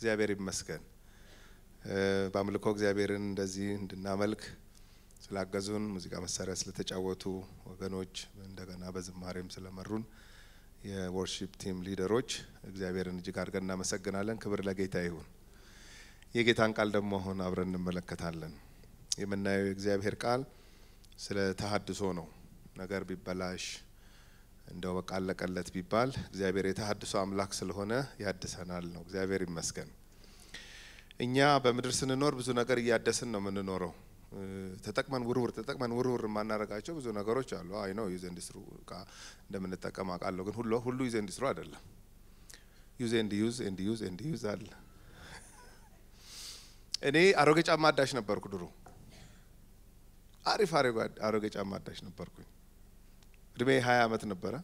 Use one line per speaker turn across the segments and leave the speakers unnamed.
እግዚአብሔር ይመስገን። በአምልኮ እግዚአብሔርን እንደዚህ እንድናመልክ ስላገዙን፣ ሙዚቃ መሳሪያ ስለተጫወቱ ወገኖች፣ እንደገና በዝማሬም ስለመሩን የወርሺፕ ቲም ሊደሮች እግዚአብሔርን እጅግ አድርገን እናመሰግናለን። ክብር ለጌታ ይሁን። የጌታን ቃል ደግሞ አሁን አብረን እንመለከታለን። የምናየው የእግዚአብሔር ቃል ስለ ተሀድሶ ነው። ነገር ቢበላሽ እንደው በቃ አለቀለት ቢባል እግዚአብሔር የተሀድሶ አምላክ ስለሆነ ያድሰናል ነው። እግዚአብሔር ይመስገን። እኛ በምድር ስንኖር ብዙ ነገር እያደስን ነው የምንኖረው። ተጠቅመን ውርውር ተጠቅመን ውርውር የማናረጋቸው ብዙ ነገሮች አሉ። አይ ነው ዩዝ ኢንዱስትሪ እቃ እንደምንጠቀም አውቃለሁ። ግን ሁሉ ሁሉ ዩዝ ኢንዱስትሪ አይደለም። ዩዝ ኤንድ ዩዝ ኤንድ ዩዝ ኤንድ ዩዝ አለ። እኔ አሮጌ ጫማ አዳሽ ነበርኩ ድሮ። አሪፍ አሮጌ ጫማ አዳሽ ነበርኩኝ። እድሜ ሀያ አመት ነበረ።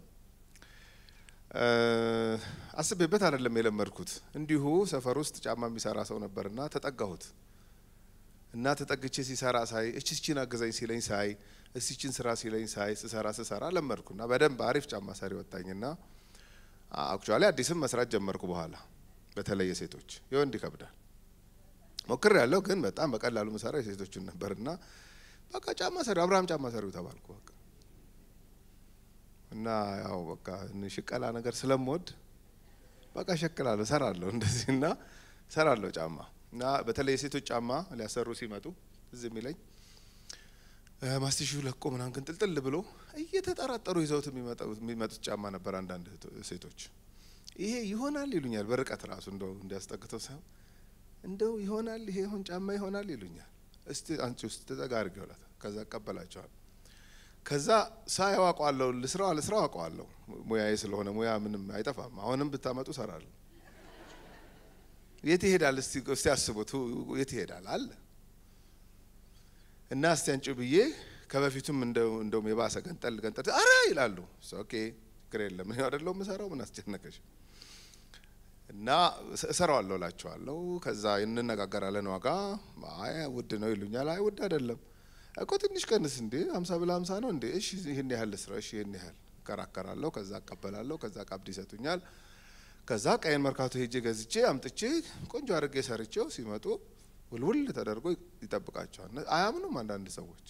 አስቤበት አይደለም የለመድኩት። እንዲሁ ሰፈር ውስጥ ጫማ የሚሰራ ሰው ነበርና ተጠጋሁት እና ተጠግቼ ሲሰራ ሳይ እችችን አገዛኝ ሲለኝ ሳይ እስችን ስራ ሲለኝ ሳይ ስሰራ ስሰራ ለመድኩና በደንብ አሪፍ ጫማ ሰሪ ወጣኝና አክቹዋሊ አዲስም መስራት ጀመርኩ። በኋላ በተለይ ሴቶች የወንድ ይከብዳል ሞክር ያለው ግን በጣም በቀላሉ መሰራ የሴቶችን ነበርና በቃ ጫማ ሰሪ አብርሃም ጫማ ሰሪው ተባልኩ በቃ እና ያው በቃ ሽቀላ ነገር ስለምወድ በቃ ሸቅላለሁ፣ ሰራለሁ እንደዚህ እና ጫማ እና በተለይ የሴቶች ጫማ ሊያሰሩ ሲመጡ የሚለኝ ማስቲሹ ለቆ ምናምን ክንጥልጥል ብሎ እየተጠራጠሩ ይዘውት የሚመጡት ጫማ ነበር። አንዳንድ ሴቶች ይሄ ይሆናል ይሉኛል፣ በርቀት ራሱ እንደው እንዲያስጠግተው ሳይሆን እንደው ይሆናል ይሄ ይሆን ጫማ ይሆናል ይሉኛል። እስቲ አንቺ ውስጥ ተጠጋ አድርጌ ውላት ከዛ እቀበላቸዋል ከዛ ሳየው አውቀዋለሁ። ልስራው አልስራው አውቀዋለሁ። ሙያዬ ስለሆነ ሙያ ምንም አይጠፋም። አሁንም ብታመጡ እሰራለሁ። የት ይሄዳል? እስቲ እስቲ አስቡት። የት ይሄዳል አለ እና እስቲ አንጭ ብዬ ከበፊቱም እንደውም የባሰ ገንጠል ገንጠል አረ ይላሉ። ኦኬ ችግር የለም እኔ አይደለሁ የምሰራው ምን አስጨነቀሽ? እና እሰራዋለሁ እላቸዋለሁ። ከዛ እንነጋገራለን ዋጋ። አይ ውድ ነው ይሉኛል። አይ ውድ አይደለም እኮ ትንሽ ቀንስ እንዴ ሀምሳ ብላ ሀምሳ ነው እንዴ? እሺ ይህን ያህል ስራ እሺ ይህን ያህል እከራከራለሁ፣ ከዛ እቀበላለሁ፣ ከዛ ቀብድ ይሰጡኛል። ከዛ ቀይን መርካቶ ሄጄ ገዝቼ አምጥቼ ቆንጆ አድርጌ ሰርቼው ሲመጡ ውልውል ተደርጎ ይጠብቃቸዋል። አያምኑም አንዳንድ ሰዎች።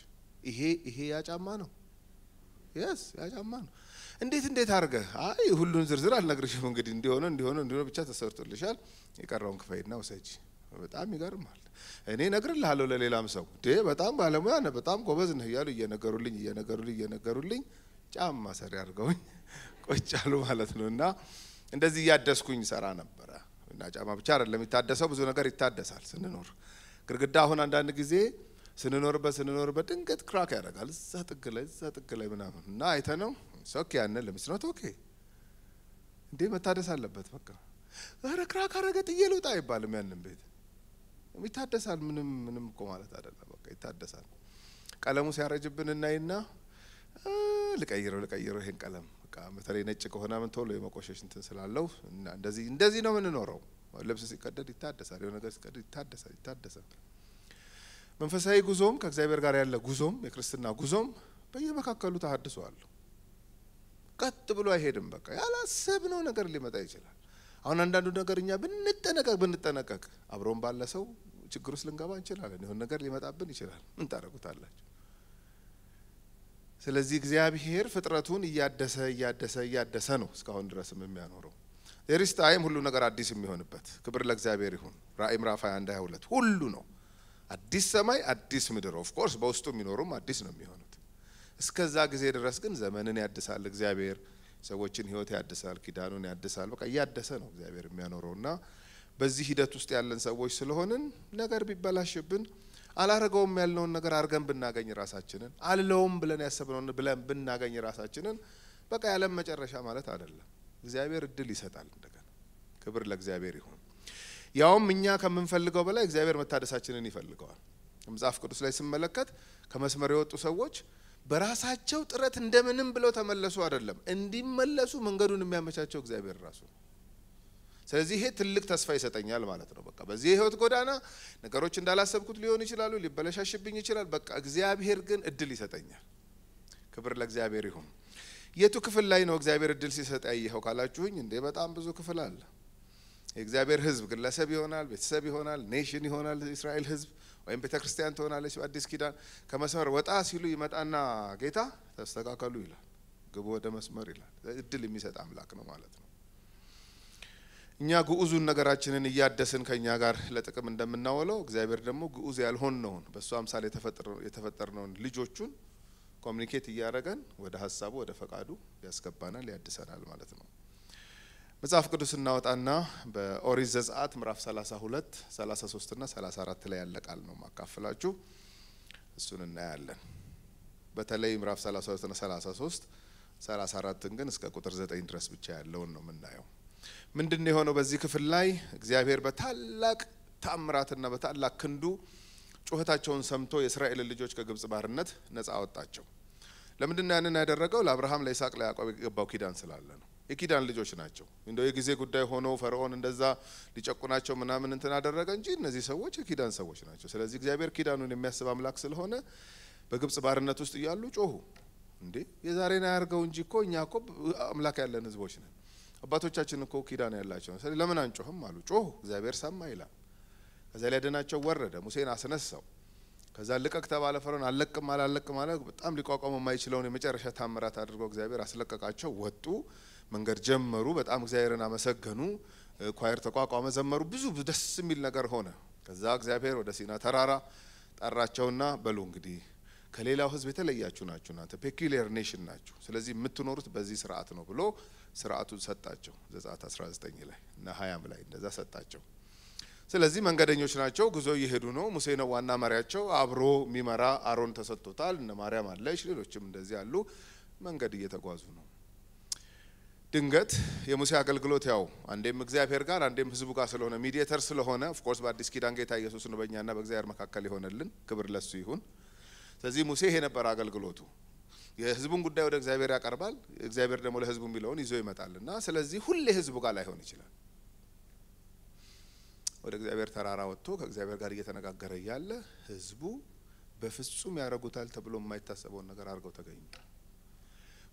ይሄ ይሄ ያጫማ ነው የስ ያጫማ ነው። እንዴት እንዴት አድርገህ? አይ ሁሉን ዝርዝር አልነግርሽም። እንግዲህ እንዲሆነ እንዲሆነ እንዲሆነ ብቻ ተሰርቶልሻል። የቀረውን ክፈይና ውሰጂ። በጣም ይገርማል። እኔ እነግርልሃለሁ ለሌላም ሰው ዴ በጣም ባለሙያ ነህ፣ በጣም ጎበዝ ነህ እያሉ እየነገሩልኝ እየነገሩልኝ እየነገሩልኝ ጫማ ሰሪ አድርገውኝ ቆጭ አሉ ማለት ነው። እና እንደዚህ እያደስኩኝ ሰራ ነበረ። እና ጫማ ብቻ አይደለም የሚታደሰው፣ ብዙ ነገር ይታደሳል ስንኖር። ግድግዳ አሁን አንዳንድ ጊዜ ስንኖርበት ስንኖርበት ድንገት ክራክ ያደርጋል። እዛ ጥግ ላይ እዛ ጥግ ላይ ምናምን እና አይተ ነው ሶኬ ያን ለምስነት ኦኬ እንዴ መታደስ አለበት። በቃ ኧረ ክራክ አረገ ጥዬ ልውጣ አይባልም። ያንን ቤት ይታደሳል። ምንም ምንም እኮ ማለት አይደለም። በቃ ይታደሳል። ቀለሙ ሲያረጅብን እናይና ልቀይረው ልቀይረው ይሄን ቀለም በቃ በተለይ ነጭ ከሆነ ምን ቶሎ የመቆሸሽ እንትን ስላለው እንደዚህ እንደዚህ ነው የምንኖረው። ልብስ ሲቀደድ ይታደሳል። የሆነ ነገር ሲቀደድ ይታደሳል ይታደሳል። መንፈሳዊ ጉዞም ከእግዚአብሔር ጋር ያለ ጉዞም የክርስትና ጉዞም በየመካከሉ ተሀድሶ ቀጥ ብሎ አይሄድም። በቃ ያላሰብነው ነገር ሊመጣ ይችላል። አሁን አንዳንዱ ነገር እኛ ብንጠነቀቅ ብንጠነቀቅ አብረውን ባለ ሰው ችግር ውስጥ ልንገባ እንችላለን። የሆን ነገር ሊመጣብን ይችላል። ምን ታደርጉታላችሁ? ስለዚህ እግዚአብሔር ፍጥረቱን እያደሰ እያደሰ እያደሰ ነው እስካሁን ድረስም የሚያኖረው። ሪስ ሁሉ ነገር አዲስ የሚሆንበት ክብር ለእግዚአብሔር ይሁን። ራእይ ምዕራፍ 21 22 ሁሉ ነው አዲስ ሰማይ አዲስ ምድር። ኦፍ ኮርስ በውስጡ የሚኖሩም አዲስ ነው የሚሆኑት። እስከዛ ጊዜ ድረስ ግን ዘመንን ያድሳል እግዚአብሔር። ሰዎችን ህይወት ያድሳል፣ ኪዳኑን ያድሳል። በቃ እያደሰ ነው እግዚአብሔር እና በዚህ ሂደት ውስጥ ያለን ሰዎች ስለሆንን ነገር ቢበላሽብን አላረገውም ያልነውን ነገር አድርገን ብናገኝ ራሳችንን አልለውም ብለን ያሰብነውን ብለን ብናገኝ ራሳችንን በቃ ያለም መጨረሻ ማለት አይደለም። እግዚአብሔር እድል ይሰጣል። እንደገና ክብር ለእግዚአብሔር ይሁን። ያውም እኛ ከምንፈልገው በላይ እግዚአብሔር መታደሳችንን ይፈልገዋል። መጽሐፍ ቅዱስ ላይ ስመለከት ከመስመር የወጡ ሰዎች በራሳቸው ጥረት እንደምንም ብለው ተመለሱ አይደለም፣ እንዲመለሱ መንገዱን የሚያመቻቸው እግዚአብሔር ራሱ ነው። ስለዚህ ይሄ ትልቅ ተስፋ ይሰጠኛል ማለት ነው። በቃ በዚህ የህይወት ጎዳና ነገሮች እንዳላሰብኩት ሊሆን ይችላሉ፣ ሊበለሻሽብኝ ይችላል። በቃ እግዚአብሔር ግን እድል ይሰጠኛል። ክብር ለእግዚአብሔር ይሁን። የቱ ክፍል ላይ ነው እግዚአብሔር እድል ሲሰጥ ያየኸው ካላችሁኝ፣ እንዴ በጣም ብዙ ክፍል አለ። የእግዚአብሔር ህዝብ ግለሰብ ይሆናል፣ ቤተሰብ ይሆናል፣ ኔሽን ይሆናል፣ እስራኤል ህዝብ ወይም ቤተ ክርስቲያን ትሆናለች። በአዲስ ኪዳን ከመስመር ወጣ ሲሉ ይመጣና ጌታ ተስተካከሉ ይላል፣ ግቡ ወደ መስመር ይላል። እድል የሚሰጥ አምላክ ነው ማለት ነው። እኛ ግዑዙን ነገራችንን እያደስን ከእኛ ጋር ለጥቅም እንደምናውለው እግዚአብሔር ደግሞ ግዑዝ ያልሆንነውን በእሱ አምሳል የተፈጠርነውን ልጆቹን ኮሚኒኬት እያደረገን ወደ ሀሳቡ ወደ ፈቃዱ ያስገባናል፣ ያድሰናል ማለት ነው። መጽሐፍ ቅዱስ እናወጣና በኦሪት ዘጸአት ምዕራፍ 32 33 እና 34 ላይ ያለ ቃል ነው ማካፍላችሁ። እሱን እናያለን። በተለይ ምዕራፍ 32 እና 33 34ን ግን እስከ ቁጥር 9 ድረስ ብቻ ያለውን ነው የምናየው። ምንድን የሆነው? በዚህ ክፍል ላይ እግዚአብሔር በታላቅ ታምራትና በታላቅ ክንዱ ጩኸታቸውን ሰምቶ የእስራኤልን ልጆች ከግብጽ ባርነት ነጻ አወጣቸው። ለምንድን ነው ያንን ያደረገው? ለአብርሃም ለይስሐቅ፣ ለያዕቆብ የገባው ኪዳን ስላለ ነው። የኪዳን ልጆች ናቸው። እንደው የጊዜ ጉዳይ ሆኖ ፈርዖን እንደዛ ሊጨቁናቸው ምናምን እንትን አደረገ እንጂ እነዚህ ሰዎች የኪዳን ሰዎች ናቸው። ስለዚህ እግዚአብሔር ኪዳኑን የሚያስብ አምላክ ስለሆነ በግብጽ ባርነት ውስጥ እያሉ ጮሁ። እንዴ የዛሬን አያርገው እንጂ እኮ እኛ እኮ አምላክ ያለን ህዝቦች ነን፣ አባቶቻችን እኮ ኪዳን ያላቸው ነው። ስለዚህ ለምን አንጮህም አሉ። ጮሁ፣ እግዚአብሔር ሰማ ይላል። ከዚያ ሊያድናቸው ወረደ፣ ሙሴን አስነሳው። ከዛ ልቀቅ ተባለ። ፈርዖን አልለቅም አላለቅም አለ። በጣም ሊቋቋሙ የማይችለውን የመጨረሻ ታምራት አድርገው እግዚአብሔር አስለቀቃቸው። ወጡ መንገድ ጀመሩ። በጣም እግዚአብሔርን አመሰገኑ። ኳየር ተቋቋመ፣ ዘመሩ። ብዙ ደስ የሚል ነገር ሆነ። ከዛ እግዚአብሔር ወደ ሲና ተራራ ጠራቸውና በሉ እንግዲህ ከሌላው ህዝብ የተለያችሁ ናችሁ፣ እናንተ ፔኪሌር ኔሽን ናችሁ። ስለዚህ የምትኖሩት በዚህ ስርዓት ነው ብሎ ስርዓቱን ሰጣቸው። ዘጸአት 19 ላይ እና 20 ላይ እንደዛ ሰጣቸው። ስለዚህ መንገደኞች ናቸው፣ ጉዞ እየሄዱ ነው። ሙሴ ነው ዋና መሪያቸው፣ አብሮ የሚመራ አሮን ተሰጥቶታል። እነ ማርያም አለች፣ ሌሎችም እንደዚህ አሉ። መንገድ እየተጓዙ ነው። ድንገት የሙሴ አገልግሎት ያው አንዴም እግዚአብሔር ጋር አንዴም ህዝቡ ጋር ስለሆነ ሚዲየተር ስለሆነ ኦፍኮርስ በአዲስ ኪዳን ጌታ ኢየሱስ ነው በእኛና በእግዚአብሔር መካከል የሆነልን፣ ክብር ለሱ ይሁን። ስለዚህ ሙሴ ይሄ ነበረ አገልግሎቱ። የህዝቡን ጉዳይ ወደ እግዚአብሔር ያቀርባል፣ እግዚአብሔር ደግሞ ለህዝቡ የሚለውን ይዞ ይመጣል እና ስለዚህ ሁሌ ህዝቡ ጋር ላይሆን ይችላል። ወደ እግዚአብሔር ተራራ ወጥቶ ከእግዚአብሔር ጋር እየተነጋገረ እያለ ህዝቡ በፍጹም ያደርጉታል ተብሎ የማይታሰበውን ነገር አድርገው ተገኙ።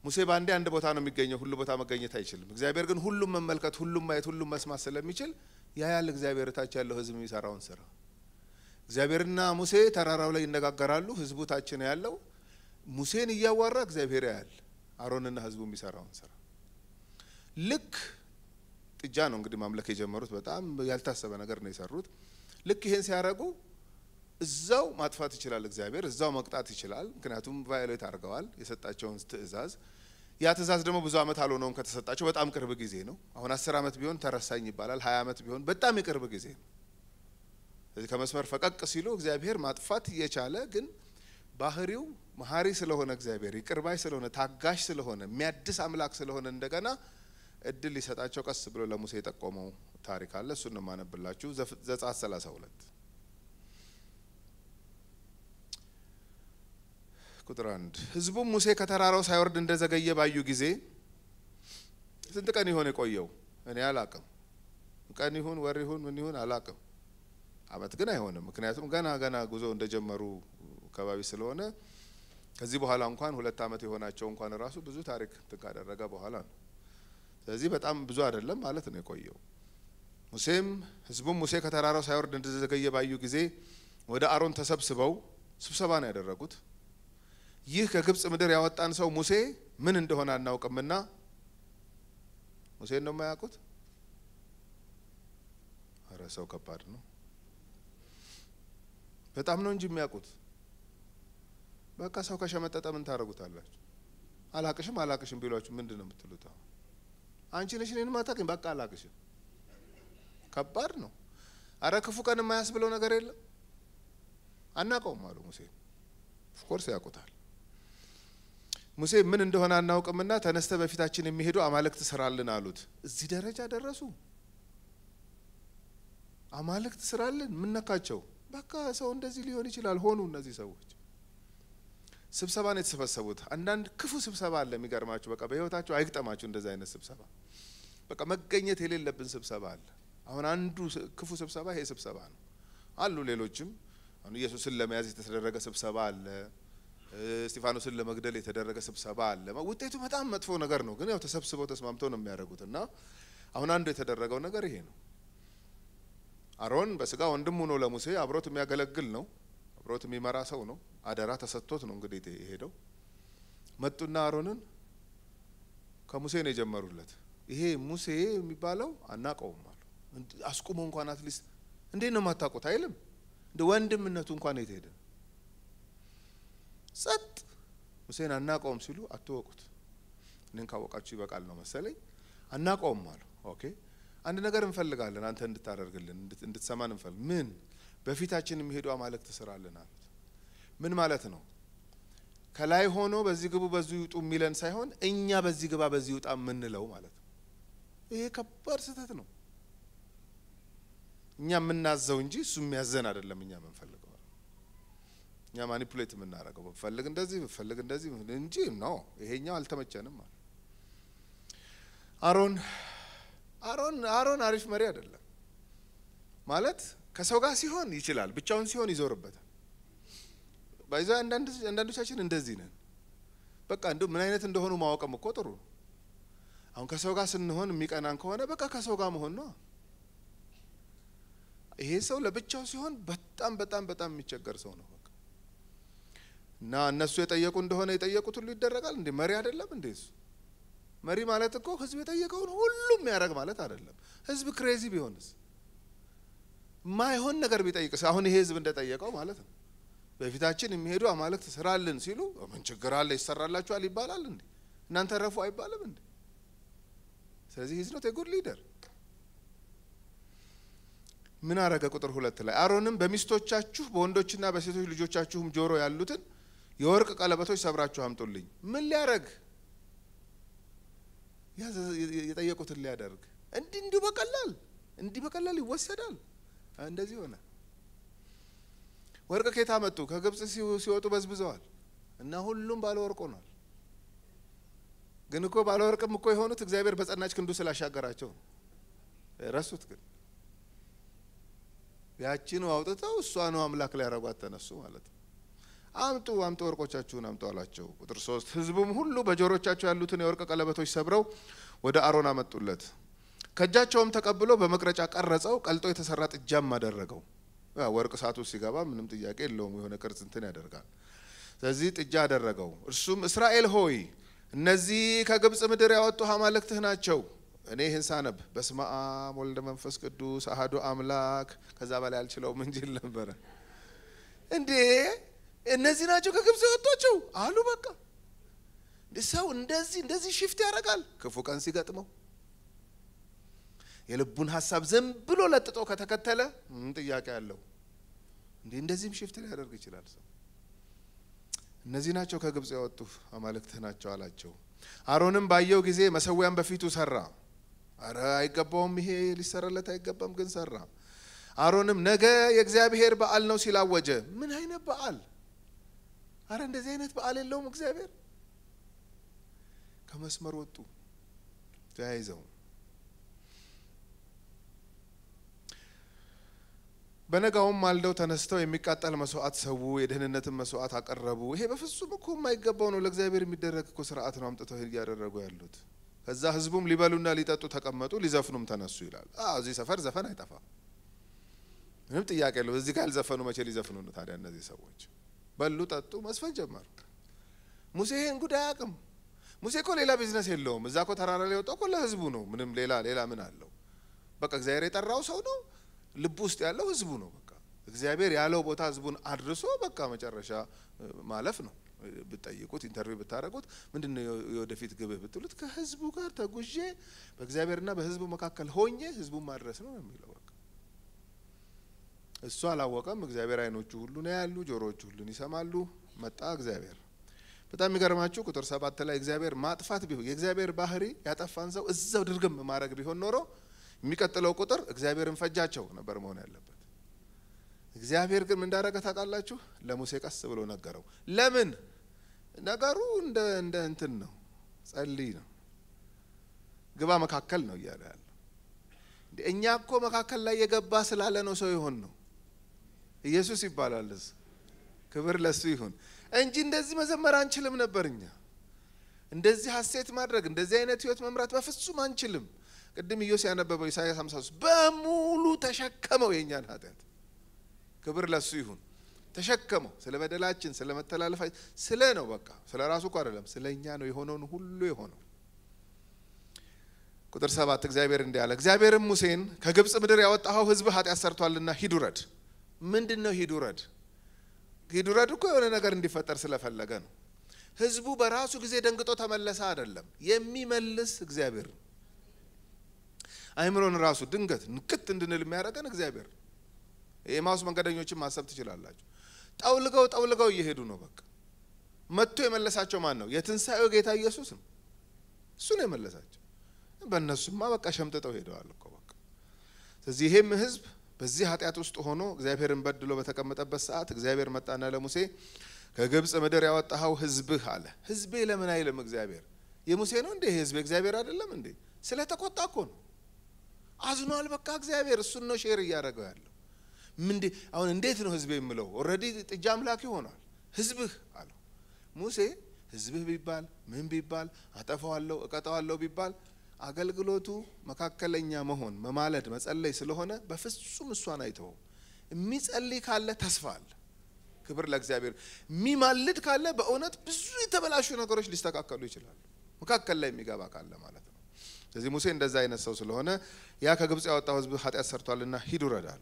ሙሴ በአንዴ አንድ ቦታ ነው የሚገኘው፣ ሁሉ ቦታ መገኘት አይችልም። እግዚአብሔር ግን ሁሉም መመልከት፣ ሁሉም ማየት፣ ሁሉም መስማት ስለሚችል ያያል። እግዚአብሔር ታች ያለው ህዝብ የሚሰራውን ስራ እግዚአብሔርና ሙሴ ተራራው ላይ ይነጋገራሉ። ህዝቡ ታች ነው ያለው። ሙሴን እያዋራ እግዚአብሔር ያያል አሮንና ህዝቡ የሚሰራውን ስራ። ልክ ጥጃ ነው እንግዲህ ማምለክ የጀመሩት። በጣም ያልታሰበ ነገር ነው የሰሩት። ልክ ይሄን ሲያደርጉ እዛው ማጥፋት ይችላል እግዚአብሔር፣ እዛው መቅጣት ይችላል። ምክንያቱም ቫዮሌት አድርገዋል የሰጣቸውን ትእዛዝ። ያ ትእዛዝ ደግሞ ብዙ ዓመት አልሆነውም ከተሰጣቸው በጣም ቅርብ ጊዜ ነው። አሁን አስር ዓመት ቢሆን ተረሳኝ ይባላል። ሀያ ዓመት ቢሆን በጣም የቅርብ ጊዜ ነው። ስለዚህ ከመስመር ፈቀቅ ሲሉ እግዚአብሔር ማጥፋት እየቻለ ግን ባህሪው መሀሪ ስለሆነ እግዚአብሔር ይቅርባይ ስለሆነ ታጋሽ ስለሆነ የሚያድስ አምላክ ስለሆነ እንደገና እድል ሊሰጣቸው ቀስ ብሎ ለሙሴ የጠቆመው ታሪክ አለ። እሱን ማነብላችሁ ዘጸአት ሰላሳ ሁለት ቁጥር አንድ ህዝቡም ሙሴ ከተራራው ሳይወርድ እንደዘገየ ባዩ ጊዜ ስንት ቀን ይሆን የቆየው? እኔ አላቅም። ቀን ይሁን ወር ይሁን ምን ይሁን አላቅም። አመት ግን አይሆንም። ምክንያቱም ገና ገና ጉዞ እንደጀመሩ አካባቢ ስለሆነ ከዚህ በኋላ እንኳን ሁለት አመት የሆናቸው እንኳን ራሱ ብዙ ታሪክ እንትን ካደረገ በኋላ ነው። ስለዚህ በጣም ብዙ አይደለም ማለት ነው የቆየው። ሙሴም ህዝቡም ሙሴ ከተራራው ሳይወርድ እንደዘገየ ባዩ ጊዜ ወደ አሮን ተሰብስበው ስብሰባ ነው ያደረጉት። ይህ ከግብጽ ምድር ያወጣን ሰው ሙሴ ምን እንደሆነ አናውቅምና ሙሴን ነው የማያውቁት? እረ ሰው ከባድ ነው። በጣም ነው እንጂ የሚያውቁት። በቃ ሰው ከሸመጠጠ ምን ታደርጉታላችሁ? አላቅሽም አላቅሽም ቢሏችሁ ምንድን ነው የምትሉት? አሁን አንቺ ነሽ እኔን በቃ አላቅሽም። ከባድ ነው። አረ ክፉ ቀን የማያስብለው ነገር የለም። አናውቀውም አሉ ሙሴ። ኦፍኮርስ ያውቁታል። ሙሴ ምን እንደሆነ አናውቅምና ተነስተ በፊታችን የሚሄዱ አማልክት ስራልን አሉት። እዚህ ደረጃ ደረሱ። አማልክት ስራልን? ምን ነካቸው? በቃ ሰው እንደዚህ ሊሆን ይችላል ሆኑ። እነዚህ ሰዎች ስብሰባ ነው የተሰበሰቡት። አንዳንድ ክፉ ስብሰባ አለ። የሚገርማችሁ በቃ በህይወታችሁ አይግጠማችሁ እንደዚህ አይነት ስብሰባ። በቃ መገኘት የሌለብን ስብሰባ አለ። አሁን አንዱ ክፉ ስብሰባ ይሄ ስብሰባ ነው። አሉ ሌሎችም። አሁን ኢየሱስን ለመያዝ የተደረገ ስብሰባ አለ። እስጢፋኖስን ለመግደል የተደረገ ስብሰባ አለ። ውጤቱ በጣም መጥፎ ነገር ነው፣ ግን ያው ተሰብስበው ተስማምተው ነው የሚያደርጉት እና አሁን አንዱ የተደረገው ነገር ይሄ ነው። አሮን በስጋ ወንድም ሆኖ ለሙሴ አብሮት የሚያገለግል ነው፣ አብሮት የሚመራ ሰው ነው። አደራ ተሰጥቶት ነው እንግዲህ የሄደው። መጡና አሮንን ከሙሴ ነው የጀመሩለት። ይሄ ሙሴ የሚባለው አናቀውም አሉ። አስቁሞ እንኳን አትሊስት እንዴት ነው የማታውቁት አይልም። ወንድምነቱ እንኳን የት ሄደ ጸጥ ሁሴን አናቀውም ሲሉ አትወቁት። እኔን ካወቃችሁ ይበቃል ነው መሰለኝ። አናቀውም አሉ። ኦኬ አንድ ነገር እንፈልጋለን፣ አንተ እንድታደርግልን እንድትሰማን እንፈልግ። ምን በፊታችን የሚሄዱ አማልክት ትስራልን አሉት። ምን ማለት ነው? ከላይ ሆኖ በዚህ ግቡ በዚህ ይውጡ የሚለን ሳይሆን እኛ በዚህ ግባ በዚህ ይውጣ የምንለው ማለት ነው። ይሄ ከባድ ስህተት ነው። እኛ የምናዘው እንጂ እሱ የሚያዘን አይደለም። እኛ የምንፈልገው እኛ ማኒፑሌት የምናደርገው ብንፈልግ እንደዚህ ብንፈልግ እንደዚህ እንጂ ነው ይሄኛው አልተመቸንም አለ። አሮን አሮን አሮን አሪፍ መሪ አይደለም ማለት ከሰው ጋር ሲሆን ይችላል፣ ብቻውን ሲሆን ይዞርበታል። ባይዛ አንዳንዶቻችን እንደዚህ ነን። በቃ እንዲሁ ምን አይነት እንደሆኑ ማወቅም እኮ ጥሩ አሁን ከሰው ጋር ስንሆን የሚቀናን ከሆነ በቃ ከሰው ጋር መሆን ነው። ይሄ ሰው ለብቻው ሲሆን በጣም በጣም በጣም የሚቸገር ሰው ነው። እና እነሱ የጠየቁ እንደሆነ የጠየቁት ሁሉ ይደረጋል እንዴ? መሪ አይደለም እንዴ? እሱ መሪ ማለት እኮ ህዝብ የጠየቀውን ሁሉም ያደረግ ማለት አይደለም። ህዝብ ክሬዚ ቢሆንስ ማይሆን ነገር ቢጠይቅስ? አሁን ይሄ ህዝብ እንደጠየቀው ማለት ነው። በፊታችን የሚሄዱ አማልክት ስራልን ሲሉ ምን ችግር አለ ይሰራላችኋል ይባላል እንዴ? እናንተ ረፉ አይባልም እንዴ? ስለዚህ ሂዝ ኖት የጉድ ሊደር። ምን አረገ? ቁጥር ሁለት ላይ አሮንም በሚስቶቻችሁ በወንዶችና በሴቶች ልጆቻችሁም ጆሮ ያሉትን የወርቅ ቀለበቶች ሰብራችሁ አምጡልኝ። ምን ሊያደርግ የጠየቁትን ሊያደርግ እንዲህ እንዲሁ በቀላል እንዲህ በቀላል ይወሰዳል። እንደዚህ ሆነ። ወርቅ ኬታ መጡ? ከግብጽ ሲወጡ በዝብዘዋል እና ሁሉም ባለ ወርቅ ሆኗል። ግን እኮ ባለ ወርቅም እኮ የሆኑት እግዚአብሔር በጸናች ክንዱ ስላሻገራቸው ረሱት። ግን ያቺን አውጥተው ነው አምላክ ላይ ተነሱ ማለት ነው። አምጡ አምጡ ወርቆቻችሁን አምጡ አላቸው። ቁጥር ሶስት ህዝቡም ሁሉ በጆሮቻቸው ያሉትን የወርቅ ቀለበቶች ሰብረው ወደ አሮን አመጡለት። ከእጃቸውም ተቀብሎ በመቅረጫ ቀረጸው፣ ቀልጦ የተሰራ ጥጃም አደረገው። ወርቅ እሳቱ ሲገባ ምንም ጥያቄ የለውም፣ የሆነ ቅርጽ እንትን ያደርጋል። ስለዚህ ጥጃ አደረገው። እርሱም እስራኤል ሆይ እነዚህ ከግብጽ ምድር ያወጡ አማልክትህ ናቸው። እኔ ይህን ሳነብ በስመ አብ ወልደ መንፈስ ቅዱስ አህዶ አምላክ ከዛ በላይ አልችለውም እንጂል ነበረ እንዴ እነዚህ ናቸው ከግብፅ የወጧቸው አሉ። በቃ ሰው እንደዚህ እንደዚህ ሽፍት ያደርጋል። ክፉ ቀን ሲገጥመው የልቡን ሀሳብ ዝም ብሎ ለጥጦ ከተከተለ ጥያቄ አለው። እንዲህ እንደዚህም ሽፍት ሊያደርግ ይችላል ሰው። እነዚህ ናቸው ከግብፅ የወጡ አማልክትህ ናቸው አላቸው። አሮንም ባየው ጊዜ መሰዊያን በፊቱ ሰራ። አረ አይገባውም፣ ይሄ ሊሰራለት አይገባም፣ ግን ሰራ። አሮንም ነገ የእግዚአብሔር በዓል ነው ሲላወጀ ምን አይነት በዓል አረ እንደዚህ አይነት በዓል የለውም እግዚአብሔር። ከመስመር ወጡ ተያይዘው በነጋውም ማልደው ተነስተው የሚቃጠል መስዋዕት ሰው የደህንነትን መስዋዕት አቀረቡ። ይሄ በፍጹም እኮ የማይገባው ነው፣ ለእግዚአብሔር የሚደረግ እኮ ስርዓት ነው አምጥተው እያደረጉ ያሉት። ከዛ ህዝቡም ሊበሉና ሊጠጡ ተቀመጡ፣ ሊዘፍኑም ተነሱ ይላል። እዚህ ሰፈር ዘፈን አይጠፋም፣ ምንም ጥያቄ የለው። እዚህ ካልዘፈኑ መቼ ሊዘፍኑ ታዲያ እነዚህ ሰዎች? በሉ ጠጡ፣ መስፈን ጀመሩ። ሙሴ ይሄን ጉዳይ አያውቅም። ሙሴ እኮ ሌላ ቢዝነስ የለውም። እዛ እኮ ተራራ ላይ ወጣ እኮ ለህዝቡ ነው። ምንም ሌላ ሌላ ምን አለው? በቃ እግዚአብሔር የጠራው ሰው ነው። ልብ ውስጥ ያለው ህዝቡ ነው። በቃ እግዚአብሔር ያለው ቦታ ህዝቡን አድርሶ በቃ መጨረሻ ማለፍ ነው። ብትጠይቁት ኢንተርቪው ብታደረጉት ምንድን ነው የወደፊት ግብህ ብትሉት ከህዝቡ ጋር ተጉዤ በእግዚአብሔርና በህዝቡ መካከል ሆኜ ህዝቡን ማድረስ ነው የሚለው እሱ አላወቀም። እግዚአብሔር አይኖቹ ሁሉን ያሉ ጆሮዎቹ ሁሉን ይሰማሉ። መጣ እግዚአብሔር። በጣም የሚገርማችሁ ቁጥር ሰባት ላይ እግዚአብሔር ማጥፋት ቢሆን የእግዚአብሔር ባህሪ ያጠፋን ሰው እዛው ድርግም ማድረግ ቢሆን ኖሮ የሚቀጥለው ቁጥር እግዚአብሔርን ፈጃቸው ነበር መሆን ያለበት። እግዚአብሔር ግን እንዳደረገ ታውቃላችሁ? ለሙሴ ቀስ ብሎ ነገረው። ለምን ነገሩ እንደ እንደ እንትን ነው፣ ጸልይ ነው፣ ግባ መካከል ነው እያለ ያለው። እኛ እኮ መካከል ላይ የገባ ስላለ ነው ሰው የሆን ነው ኢየሱስ ይባላል። ክብር ለሱ ይሁን እንጂ እንደዚህ መዘመር አንችልም ነበር። እኛ እንደዚህ ሀሴት ማድረግ እንደዚህ አይነት ህይወት መምራት በፍጹም አንችልም። ቅድም ኢዮስ ያነበበው ኢሳያስ 53 በሙሉ ተሸከመው የእኛን ኃጢአት። ክብር ለሱ ይሁን። ተሸከመው ስለ በደላችን፣ ስለ መተላለፋችን፣ ስለ ነው በቃ ስለ ራሱ እኮ አይደለም ስለ እኛ ነው የሆነውን ሁሉ የሆነው። ቁጥር ሰባት እግዚአብሔር እንዲህ አለ፣ እግዚአብሔርም ሙሴን ከግብፅ ምድር ያወጣኸው ህዝብ ኃጢአት ሰርቷልና ሂድ ውረድ ምንድን ነው ሂዱረድ ሂዱረድ እኮ የሆነ ነገር እንዲፈጠር ስለፈለገ ነው። ህዝቡ በራሱ ጊዜ ደንግጦ ተመለሰ አይደለም። የሚመልስ እግዚአብሔር ነው። አይምሮን ራሱ ድንገት ንቅት እንድንል የሚያደርገን እግዚአብሔር ነው። መንገደኞችን ማሰብ ትችላላችሁ። ጠውልገው ጠውልገው እየሄዱ ነው። በቃ መጥቶ የመለሳቸው ማን ነው? የትንሣኤው ጌታ ኢየሱስ ነው። እሱ ነው የመለሳቸው። በእነሱማ በቃ ሸምጥጠው ሄደዋል እኮ በቃ። ስለዚህ ይሄም ህዝብ በዚህ ኃጢአት ውስጥ ሆኖ እግዚአብሔርን በድሎ በተቀመጠበት ሰዓት እግዚአብሔር መጣና ለሙሴ ከግብፅ ምድር ያወጣኸው ህዝብህ አለ። ህዝቤ ለምን አይልም እግዚአብሔር? የሙሴ ነው እንዴ ህዝብ? እግዚአብሔር አይደለም እንዴ? ተቆጣ እኮ ነው። አዝኗል። በቃ እግዚአብሔር እሱን ነው ሼር እያደረገው ያለው። ምንድ አሁን እንዴት ነው ህዝቤ የምለው? ኦልሬዲ ጥጃ አምላክ ይሆናል። ህዝብህ አለው ሙሴ። ህዝብህ ቢባል ምን ቢባል አጠፋዋለሁ እቀጣዋለሁ ቢባል አገልግሎቱ መካከለኛ መሆን መማለድ፣ መጸለይ ስለሆነ በፍጹም እሷን አይተው የሚጸልይ ካለ ተስፋ አለ። ክብር ለእግዚአብሔር። የሚማልድ ካለ በእውነት ብዙ የተበላሹ ነገሮች ሊስተካከሉ ይችላሉ፣ መካከል ላይ የሚገባ ካለ ማለት ነው። ስለዚህ ሙሴ እንደዛ አይነት ሰው ስለሆነ ያ ከግብፅ ያወጣው ህዝብ ኃጢአት ሰርቷልና ሂዱ ረዳሉ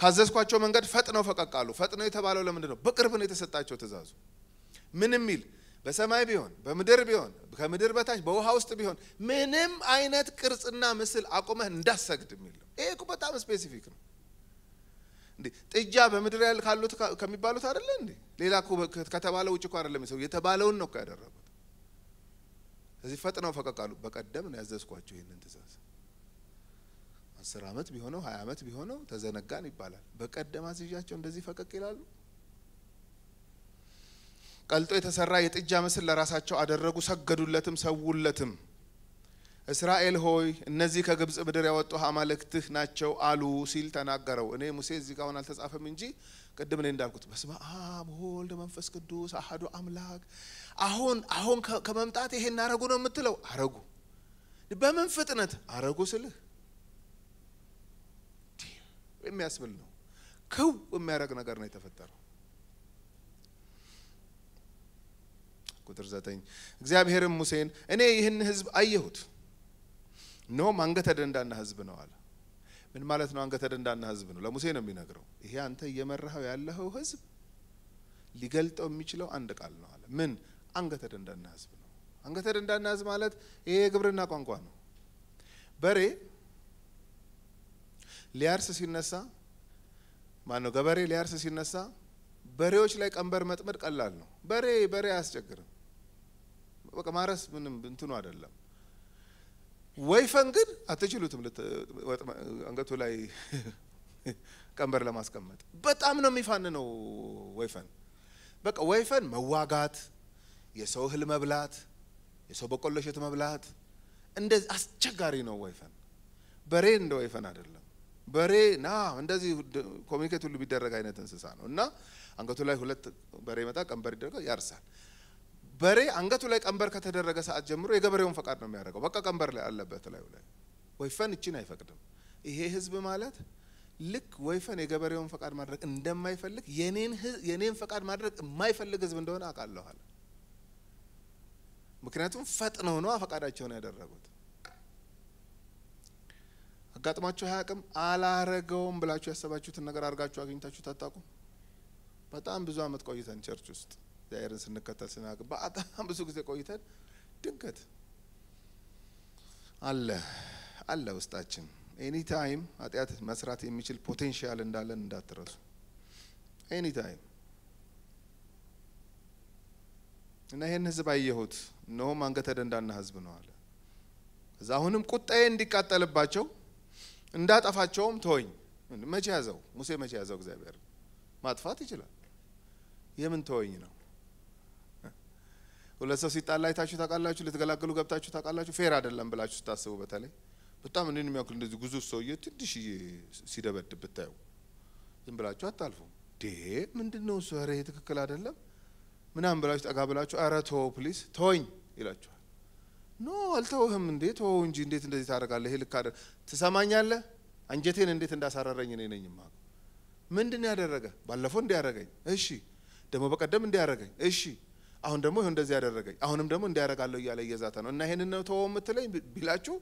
ካዘዝኳቸው መንገድ ፈጥነው ፈቀቃሉ ፈጥነው የተባለው ለምንድን ነው? በቅርብ ነው የተሰጣቸው ትእዛዙ ምን የሚል በሰማይ ቢሆን በምድር ቢሆን ከምድር በታች በውሃ ውስጥ ቢሆን ምንም አይነት ቅርጽና ምስል አቁመህ እንዳሰግድ የሚል ነው። ይሄ እኮ በጣም ስፔሲፊክ ነው። እንዴ ጥጃ በምድር ያል ካሉት ከሚባሉት አይደለ እንዴ? ሌላ እኮ ከተባለ ውጭ እኮ አይደለም። ሰው የተባለውን ነው ያደረጉት። ስለዚህ ፈጥነው ፈቀቅ አሉ። በቀደም ነው ያዘዝኳቸው ይህንን ትእዛዝ። አስር አመት ቢሆነው ሀያ አመት ቢሆነው ተዘነጋን ይባላል። በቀደም አዝዣቸው እንደዚህ ፈቀቅ ይላሉ። ቀልጦ የተሰራ የጥጃ ምስል ለራሳቸው አደረጉ፣ ሰገዱለትም፣ ሰውለትም። እስራኤል ሆይ እነዚህ ከግብጽ ምድር ያወጡ አማልክትህ ናቸው አሉ ሲል ተናገረው። እኔ ሙሴ እዚህ ጋር አሁን አልተጻፈም እንጂ ቅድም እኔ እንዳልኩት በስመ አብ መንፈስ ቅዱስ አህዱ አምላክ። አሁን አሁን ከመምጣት ይሄን አረጉ ነው የምትለው? አረጉ። በምን ፍጥነት አረጉ ስልህ የሚያስብል ነው። ክው የሚያደርግ ነገር ነው የተፈጠረው። ቁጥር ዘጠኝ እግዚአብሔርም ሙሴን እኔ ይህን ህዝብ አየሁት፣ እነሆም አንገተ ደንዳና ህዝብ ነው አለ። ምን ማለት ነው? አንገተ ደንዳና ህዝብ ነው። ለሙሴ ነው የሚነግረው። ይሄ አንተ እየመራኸው ያለኸው ህዝብ ሊገልጠው የሚችለው አንድ ቃል ነው አለ። ምን? አንገተ ደንዳና ህዝብ ነው። አንገተ ደንዳና ህዝብ ማለት ይሄ የግብርና ቋንቋ ነው። በሬ ሊያርስ ሲነሳ ማነው ገበሬ ሊያርስ ሲነሳ በሬዎች ላይ ቀንበር መጥመድ ቀላል ነው። በሬ በሬ አያስቸግርም። በቃ ማረስ ምንም እንትኑ አይደለም። ወይፈን ግን አትችሉትም። አንገቱ ላይ ቀንበር ለማስቀመጥ በጣም ነው የሚፋን ነው ወይፈን። በቃ ወይፈን መዋጋት፣ የሰው እህል መብላት፣ የሰው በቆሎ እሸት መብላት እንደዚህ አስቸጋሪ ነው ወይፈን። በሬ እንደ ወይፈን አይደለም። በሬ ና እንደዚህ ኮሚኒኬት ሁሉ ቢደረግ አይነት እንስሳ ነው እና አንገቱ ላይ ሁለት በሬ መጣ ቀንበር ይደረጋል፣ ያርሳል። በሬ አንገቱ ላይ ቀንበር ከተደረገ ሰዓት ጀምሮ የገበሬውን ፈቃድ ነው የሚያደርገው። በቃ ቀንበር ላይ አለበት ላዩ ላይ ወይፈን እችን አይፈቅድም። ይሄ ህዝብ ማለት ልክ ወይፈን የገበሬውን ፈቃድ ማድረግ እንደማይፈልግ የኔን ፈቃድ ማድረግ የማይፈልግ ህዝብ እንደሆነ አውቃለኋል። ምክንያቱም ፈጥነው ሆኖ ፈቃዳቸውን ያደረጉት። አጋጥሟችሁ አያውቅም? አላረገውም ብላችሁ ያሰባችሁትን ነገር አድርጋችሁ አግኝታችሁ ታጣቁ። በጣም ብዙ አመት ቆይተን ቸርች ውስጥ እግዚአብሔርን ስንከተል ስናገ በጣም ብዙ ጊዜ ቆይተን ድንገት አለ አለ ውስጣችን ኤኒ ታይም ኃጢአት መስራት የሚችል ፖቴንሻል እንዳለን እንዳትረሱ። ኤኒ ታይም እና ይህን ህዝብ አየሁት፣ እነሆም አንገተ ደንዳና ህዝብ ነው አለ። እዛ አሁንም ቁጣዬ እንዲቃጠልባቸው እንዳጠፋቸውም ተወኝ። መቼ ያዘው ሙሴ? መቼ ያዘው እግዚአብሔር? ማጥፋት ይችላል። የምን ተወኝ ነው? ሁለት ሰው ሲጣላ አይታችሁ ታውቃላችሁ? ልትገላገሉ ገብታችሁ ታውቃላችሁ? ፌር አይደለም ብላችሁ ስታስቡ በተለይ በጣም እኔን የሚያክል እንደዚህ ጉዙፍ ሰውዬ ትንሽዬ ሲደበድብ ብታዩ ዝም ብላችሁ አታልፉ። ዴ ምንድን ነው እሱ? ኧረ ትክክል አይደለም ምናምን ብላችሁ ጠጋ ብላችሁ ኧረ ተወው ፕሊዝ ተወኝ ይላችኋል። ኖ አልተወህም እንዴ ተወው እንጂ እንዴት እንደዚህ ታደርጋለህ? ይሄ ልክ ትሰማኛለህ? አንጀቴን እንዴት እንዳሳረረኝ እኔ ነኝ ማ ምንድን ያደረገ ባለፈው እንዲያደረገኝ እሺ፣ ደግሞ በቀደም እንዲያደረገኝ እሺ አሁን ደግሞ ይሁን እንደዚህ ያደረገኝ አሁንም ደግሞ እንዲያደርጋለሁ እያለ እየዛተ ነው እና ይሄንን ነው ተወው የምትለኝ ቢላችሁ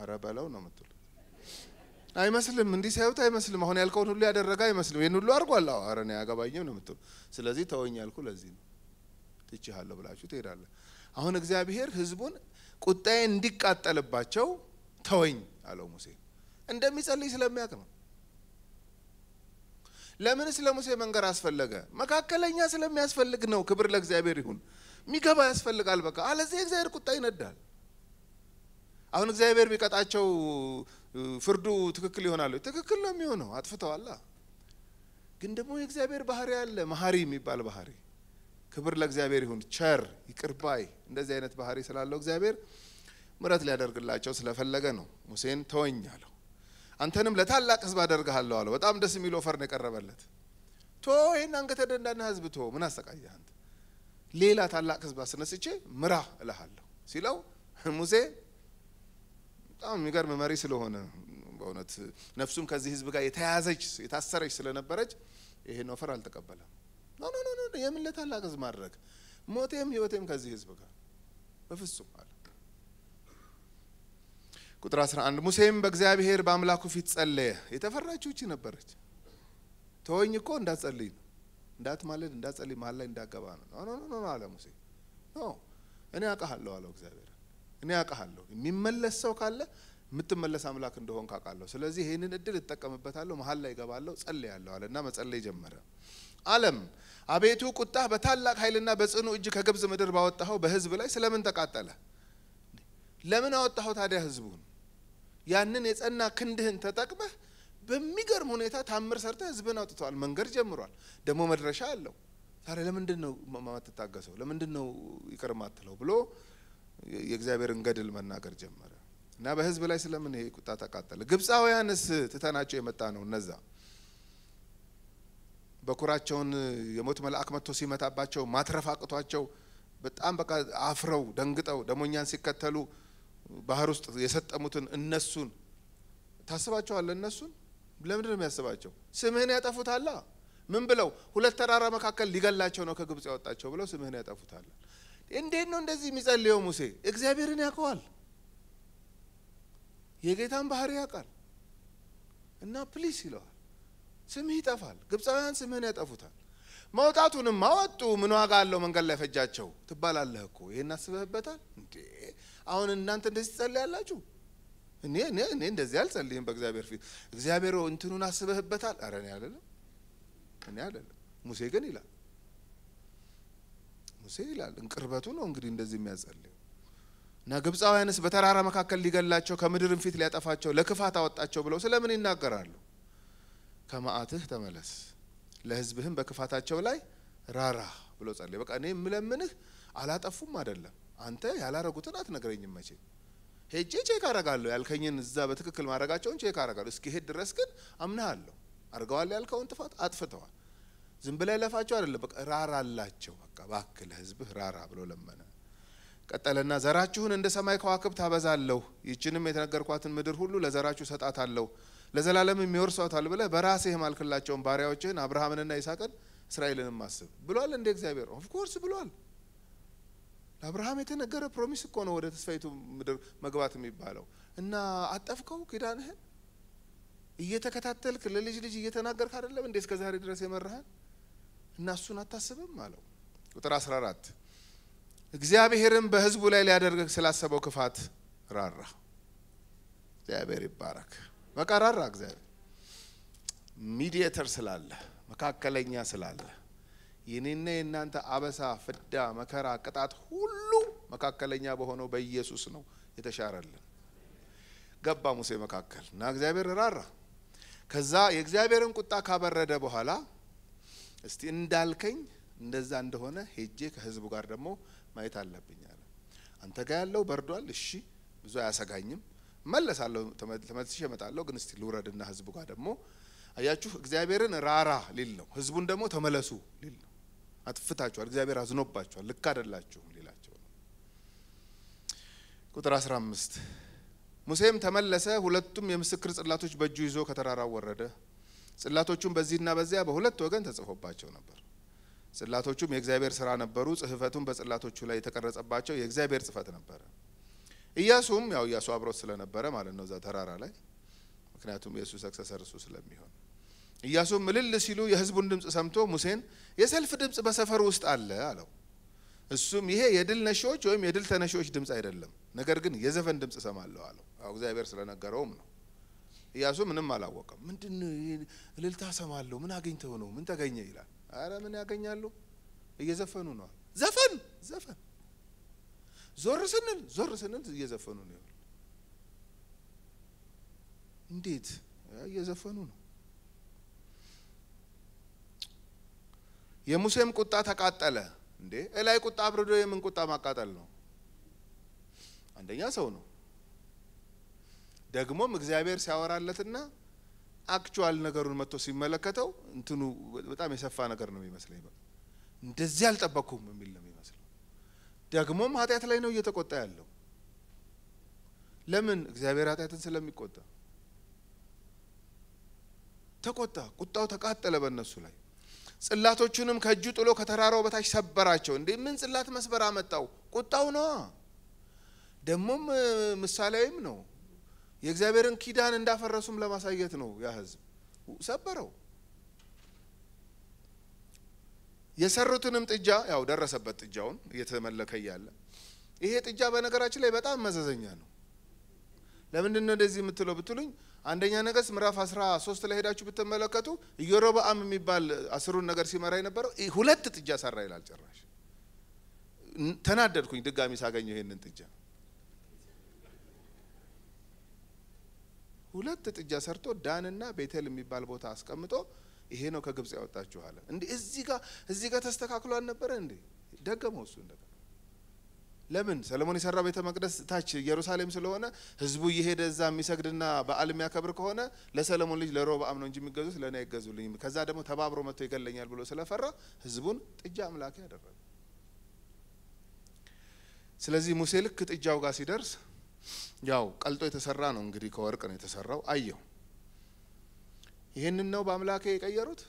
አረ በለው ነው የምትሉ። አይመስልም፣ እንዲህ ሲያዩት አይመስልም። አሁን ያልከውን ሁሉ ያደረገ አይመስልም። ይህን ሁሉ አድርጓል። አዎ አረ እኔ አያገባኝም ነው የምትሉ። ስለዚህ ተወኝ ያልኩ ለዚህ ነው። ትችሃለሁ ብላችሁ ትሄዳለ። አሁን እግዚአብሔር ህዝቡን ቁጣዬ እንዲቃጠልባቸው ተወኝ አለው ሙሴ እንደሚጸልይ ስለሚያውቅ ነው። ለምን ስለ ሙሴ መንገር አስፈለገ? መካከለኛ ስለሚያስፈልግ ነው። ክብር ለእግዚአብሔር ይሁን። ሚገባ ያስፈልጋል። በቃ አለዚህ የእግዚአብሔር ቁጣ ይነዳል። አሁን እግዚአብሔር ቢቀጣቸው ፍርዱ ትክክል ይሆናሉ? ትክክል ነው የሚሆነው፣ አጥፍተዋላ። ግን ደግሞ የእግዚአብሔር ባህሪ አለ፣ መሀሪ የሚባል ባህሪ። ክብር ለእግዚአብሔር ይሁን። ቸር፣ ይቅርባይ እንደዚህ አይነት ባህሪ ስላለው እግዚአብሔር ምረት ሊያደርግላቸው ስለፈለገ ነው ሙሴን ተወኝ አለው። አንተንም ለታላቅ ህዝብ አደርግሃለሁ አለው። በጣም ደስ የሚል ኦፈር ነው የቀረበለት። ቶ ይህን አንገተ ደንዳና ህዝብ ቶ ምን አሰቃየህ አንተ፣ ሌላ ታላቅ ህዝብ አስነስቼ ምራ እልሃለሁ ሲለው ሙሴ በጣም የሚገርም መሪ ስለሆነ በእውነት ነፍሱም ከዚህ ህዝብ ጋር የተያዘች የታሰረች ስለነበረች ይህን ኦፈር አልተቀበለም። ኖ ኖ ኖ የምን ለታላቅ ህዝብ ማድረግ ሞቴም ህይወቴም ከዚህ ህዝብ ጋር በፍጹም አለ። ቁጥር 11 ሙሴም በእግዚአብሔር በአምላኩ ፊት ጸለየ። የተፈራችው እቺ ነበረች። ተወኝ እኮ እንዳትጸልይ ነው፣ እንዳትማለድ፣ እንዳትጸልይ፣ መሀል ላይ እንዳገባ ነው። ኖ ኖ ኖ አለ ሙሴ። ኖ እኔ አውቃለሁ አለው እግዚአብሔር። እኔ አውቃለሁ የሚመለስ ሰው ካለ የምትመለስ አምላክ እንደሆን ካውቃለሁ። ስለዚህ ይህንን እድል እጠቀምበታለሁ፣ መሀል ላይ ይገባለሁ፣ ጸልያለሁ አለ እና መጸለይ ጀመረ። አለም አቤቱ ቁጣህ በታላቅ ኃይልና በጽኑ እጅ ከግብጽ ምድር ባወጣኸው በህዝብ ላይ ስለምን ተቃጠለ? ለምን አወጣኸው ታዲያ ህዝቡን ያንን የጸና ክንድህን ተጠቅመህ በሚገርም ሁኔታ ታምር ሰርተ ህዝብን አውጥተዋል። መንገድ ጀምሯል። ደግሞ መድረሻ አለው። ታዲያ ለምንድን ነው ማትታገሰው? ለምንድን ነው ይቅር ማትለው? ብሎ የእግዚአብሔርን ገድል መናገር ጀመረ እና በህዝብ ላይ ስለምን ይሄ ቁጣ ተቃጠለ? ግብፃውያንስ ትተናቸው የመጣ ነው እነዛ በኩራቸውን የሞት መልአክ መጥቶ ሲመታባቸው ማትረፍ አቅቷቸው በጣም በቃ አፍረው ደንግጠው ደሞኛን ሲከተሉ ባህር ውስጥ የሰጠሙትን እነሱን ታስባቸዋለ። እነሱን ለምንድን ነው የሚያስባቸው? ስምህን ያጠፉታላ። ምን ብለው ሁለት ተራራ መካከል ሊገላቸው ነው ከግብጽ ያወጣቸው ብለው ስምህን ያጠፉታል። እንዴት ነው እንደዚህ የሚጸልየው ሙሴ? እግዚአብሔርን ያውቀዋል፣ የጌታን ባህሪ ያውቃል። እና ፕሊስ ይለዋል፣ ስምህ ይጠፋል፣ ግብፃውያን ስምህን ያጠፉታል። መውጣቱንም አወጡ፣ ምን ዋጋ አለው መንገድ ላይ ፈጃቸው ትባላለህ እኮ። ይህን አስበህበታል እንዴ? አሁን እናንተ እንደዚህ ትጸልያላችሁ? እኔ እኔ እኔ እንደዚህ አልጸልይም። በእግዚአብሔር ፊት እግዚአብሔር እንትኑን አስበህበታል። አረ እኔ አይደለም እኔ አይደለም። ሙሴ ግን ይላል ሙሴ ይላል እንቅርበቱ ነው እንግዲህ እንደዚህ የሚያጸልየው እና ግብፃውያንስ በተራራ መካከል ሊገላቸው ከምድርም ፊት ሊያጠፋቸው ለክፋት አወጣቸው ብለው ስለምን ይናገራሉ? ከመዓትህ ተመለስ ለህዝብህም በክፋታቸው ላይ ራራ ብሎ ጸለየ። በቃ እኔ የምለምንህ አላጠፉም አይደለም አንተ ያላረጉትን አትነግረኝም መቼ ሄጄ ቼክ አረጋለሁ ያልከኝን እዛ በትክክል ማድረጋቸውን ቼክ አረጋለሁ። ሄድ ድረስ ግን አምናሃለሁ። አድርገዋል ያልከውን ጥፋት አጥፍተዋል። ዝም ብለህ ለፋቸው አይደለም፣ በቃ ራራላቸው። በቃ እባክህ ለህዝብህ ራራ ብሎ ለመነ። ቀጠለና ዘራችሁን እንደ ሰማይ ከዋክብ አበዛለሁ፣ ይችንም የተነገርኳትን ምድር ሁሉ ለዘራችሁ ሰጣታለሁ፣ ለዘላለም የሚወርሷታል ብለህ በራስህ የማልክላቸውን ባሪያዎችህን አብርሃምንና ይስሐቅን እስራኤልንም አስብ ብሏል። እንደ እግዚአብሔር ኦፍኮርስ ብሏል። ለአብርሃም የተነገረ ፕሮሚስ እኮ ነው ወደ ተስፋይቱ ምድር መግባት የሚባለው። እና አጠፍከው ኪዳንህን እየተከታተልክ ለልጅ ልጅ እየተናገርክ አይደለም እንዴ እስከ ዛሬ ድረስ የመራህን? እና እሱን አታስብም አለው። ቁጥር 14 እግዚአብሔርም በህዝቡ ላይ ሊያደርግ ስላሰበው ክፋት ራራ። እግዚአብሔር ይባረክ። በቃ ራራ። እግዚአብሔር ሚዲየተር ስላለ መካከለኛ ስላለ የኔና የእናንተ አበሳ፣ ፍዳ፣ መከራ፣ ቅጣት ሁሉ መካከለኛ በሆነው በኢየሱስ ነው የተሻረልን። ገባ ሙሴ መካከል እና እግዚአብሔር ራራ። ከዛ የእግዚአብሔርን ቁጣ ካበረደ በኋላ እስቲ እንዳልከኝ እንደዛ እንደሆነ ሄጄ ከህዝቡ ጋር ደግሞ ማየት አለብኝ አለ። አንተ ጋር ያለው በርዷል፣ እሺ ብዙ አያሰጋኝም፣ መለሳለሁ፣ ተመልሼ እመጣለሁ። ግን እስቲ ልውረድና ህዝቡ ጋር ደግሞ አያችሁ፣ እግዚአብሔርን ራራ ሊል ነው፣ ህዝቡን ደግሞ ተመለሱ ሊል ነው። አጥፍታችኋል፣ እግዚአብሔር አዝኖባችኋል፣ ልክ አይደላችሁም ሊላቸው ነው። ቁጥር 15 ሙሴም ተመለሰ፣ ሁለቱም የምስክር ጽላቶች በእጁ ይዞ ከተራራው ወረደ። ጽላቶቹም በዚህና በዚያ በሁለት ወገን ተጽፎባቸው ነበር። ጽላቶቹም የእግዚአብሔር ስራ ነበሩ። ጽህፈቱም በጽላቶቹ ላይ የተቀረጸባቸው የእግዚአብሔር ጽፈት ነበረ። ኢያሱም ያው ኢያሱ አብሮት ስለነበረ ማለት ነው እዛ ተራራ ላይ ምክንያቱም ኢየሱስ አክሰሰር እሱ ስለሚሆን ኢያሱ ምልል ሲሉ የህዝቡን ድምፅ ሰምቶ ሙሴን የሰልፍ ድምፅ በሰፈር ውስጥ አለ አለው። እሱም ይሄ የድል ነሺዎች ወይም የድል ተነሺዎች ድምፅ አይደለም፣ ነገር ግን የዘፈን ድምፅ እሰማለሁ አለው። እግዚአብሔር ስለነገረውም ነው። ኢያሱ ምንም አላወቀም። ምንድን እልልታ ሰማለሁ፣ ምን አገኝተው ነው? ምን ተገኘ ይላል። አረ ምን ያገኛሉ? እየዘፈኑ ነው። ዘፈን ዘፈን፣ ዞር ስንል ዞር ስንል እየዘፈኑ ነው። እንዴት እየዘፈኑ ነው የሙሴም ቁጣ ተቃጠለ። እንዴ እላይ ቁጣ አብርዶ የምን ቁጣ ማቃጠል ነው? አንደኛ ሰው ነው። ደግሞም እግዚአብሔር ሲያወራለትና አክቹዋል ነገሩን መጥቶ ሲመለከተው እንትኑ በጣም የሰፋ ነገር ነው የሚመስለኝ። እንደዚህ አልጠበቅኩም የሚል ነው የሚመስለው። ደግሞም ኃጢአት ላይ ነው እየተቆጣ ያለው። ለምን? እግዚአብሔር ኃጢአትን ስለሚቆጣ ተቆጣ። ቁጣው ተቃጠለ በእነሱ ላይ ጽላቶቹንም ከእጁ ጥሎ ከተራራው በታች ሰበራቸው። እንዴ ምን ጽላት መስበር አመጣው? ቁጣው ነዋ። ደግሞም ምሳሌያዊም ነው። የእግዚአብሔርን ኪዳን እንዳፈረሱም ለማሳየት ነው። ያ ህዝብ ሰበረው። የሰሩትንም ጥጃ ያው ደረሰበት። ጥጃውን እየተመለከ እያለ ይሄ ጥጃ በነገራችን ላይ በጣም መዘዘኛ ነው። ለምንድን ነው እንደዚህ የምትለው ብትሉኝ አንደኛ ነገሥት ምዕራፍ 13 ላይ ሄዳችሁ ብትመለከቱ ኢዮሮብዓም የሚባል አስሩን ነገር ሲመራ የነበረው ሁለት ጥጃ ሰራ ይላል። ጭራሽ ተናደድኩኝ ድጋሚ ሳገኘው ይሄንን ጥጃ። ሁለት ጥጃ ሰርቶ ዳንና ቤተል የሚባል ቦታ አስቀምጦ ይሄ ነው ከግብጽ ያወጣችኋለ። እንዲህ እዚህ ጋር እዚህ ጋር ተስተካክሎ አልነበረ እንዴ? ደገመው እሱ እንደገና ለምን ሰለሞን የሰራው ቤተ መቅደስ ታች ኢየሩሳሌም ስለሆነ ህዝቡ እየሄደ እዛ የሚሰግድና በዓል የሚያከብር ከሆነ ለሰለሞን ልጅ ለሮብዓም ነው እንጂ የሚገዙት ለእኔ አይገዙልኝም፣ ከዛ ደግሞ ተባብሮ መጥቶ ይገለኛል ብሎ ስለፈራ ህዝቡን ጥጃ አምላኪ ያደረገ። ስለዚህ ሙሴ ልክ ጥጃው ጋር ሲደርስ ያው ቀልጦ የተሰራ ነው እንግዲህ ከወርቅ ነው የተሰራው። አየው። ይህንን ነው በአምላኬ የቀየሩት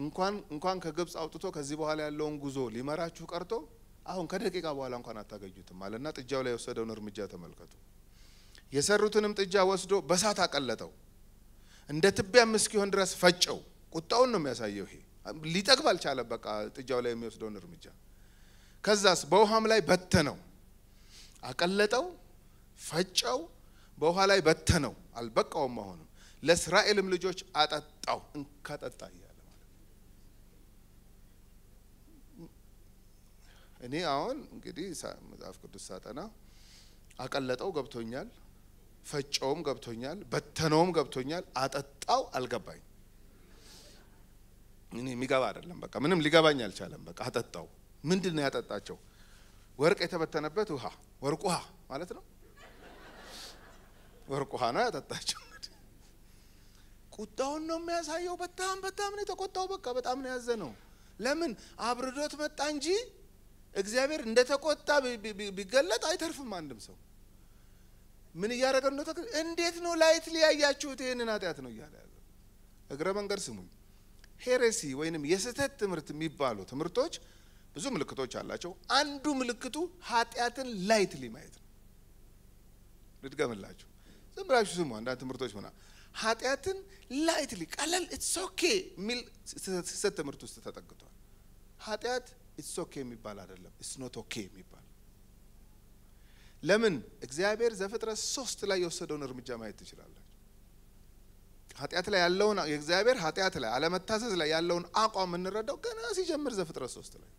እንኳን እንኳን ከግብጽ አውጥቶ ከዚህ በኋላ ያለውን ጉዞ ሊመራችሁ ቀርቶ አሁን ከደቂቃ በኋላ እንኳን አታገኙትም አለና ጥጃው ላይ የወሰደውን እርምጃ ተመልከቱ። የሰሩትንም ጥጃ ወስዶ በሳት አቀለጠው፣ እንደ ትቢያም እስኪሆን ድረስ ፈጨው። ቁጣውን ነው የሚያሳየው። ይሄ ሊጠግብ አልቻለ። በቃ ጥጃው ላይ የሚወስደውን እርምጃ ከዛስ በውሃም ላይ በተነው፣ አቀለጠው፣ ፈጨው፣ በውሃ ላይ በተነው። አልበቃውም። አሁንም ለእስራኤልም ልጆች አጠጣው፣ እንካጠጣ እኔ አሁን እንግዲህ መጽሐፍ ቅዱስ ሳጠና አቀለጠው ገብቶኛል፣ ፈጨውም ገብቶኛል፣ በተነውም ገብቶኛል፣ አጠጣው አልገባኝ። እኔ የሚገባ አይደለም። በቃ ምንም ሊገባኝ አልቻለም። በቃ አጠጣው። ምንድን ነው ያጠጣቸው? ወርቅ የተበተነበት ውሃ፣ ወርቅ ውሃ ማለት ነው። ወርቅ ውሃ ነው ያጠጣቸው። ቁጣውን ነው የሚያሳየው። በጣም በጣም ነው የተቆጣው። በቃ በጣም ነው ያዘ ነው። ለምን አብርዶት መጣ እንጂ እግዚአብሔር እንደ ተቆጣ ቢገለጥ አይተርፍም አንድም ሰው። ምን እያደረገ ነው እንደ እንዴት ነው ላይት ሊያያችሁት ይህንን ኃጢአት ነው እያለ ያለ እግረ መንገድ ስሙኝ። ሄሬሲ ወይንም የስህተት ትምህርት የሚባሉ ትምህርቶች ብዙ ምልክቶች አላቸው። አንዱ ምልክቱ ኃጢአትን ላይት ሊማየት ነው። ልድገምላችሁ፣ ዝም ብላችሁ ስሙ። አንዳንድ ትምህርቶች ምና ኃጢአትን ላይትሊ ቀለል ኢትስ ኦኬ የሚል ስህተት ትምህርት ውስጥ ተጠግቷል። ኃጢአት ኢትስ ኦኬ የሚባል አይደለም። ኢትስ ኖት ኦኬ የሚባል ለምን? እግዚአብሔር ዘፍጥረት ሶስት ላይ የወሰደውን እርምጃ ማየት ትችላላችሁ። ኃጢአት ላይ ያለውን የእግዚአብሔር ኃጢአት ላይ አለመታዘዝ ላይ ያለውን አቋም የምንረዳው ገና ሲጀምር ዘፍጥረት ሶስት ላይ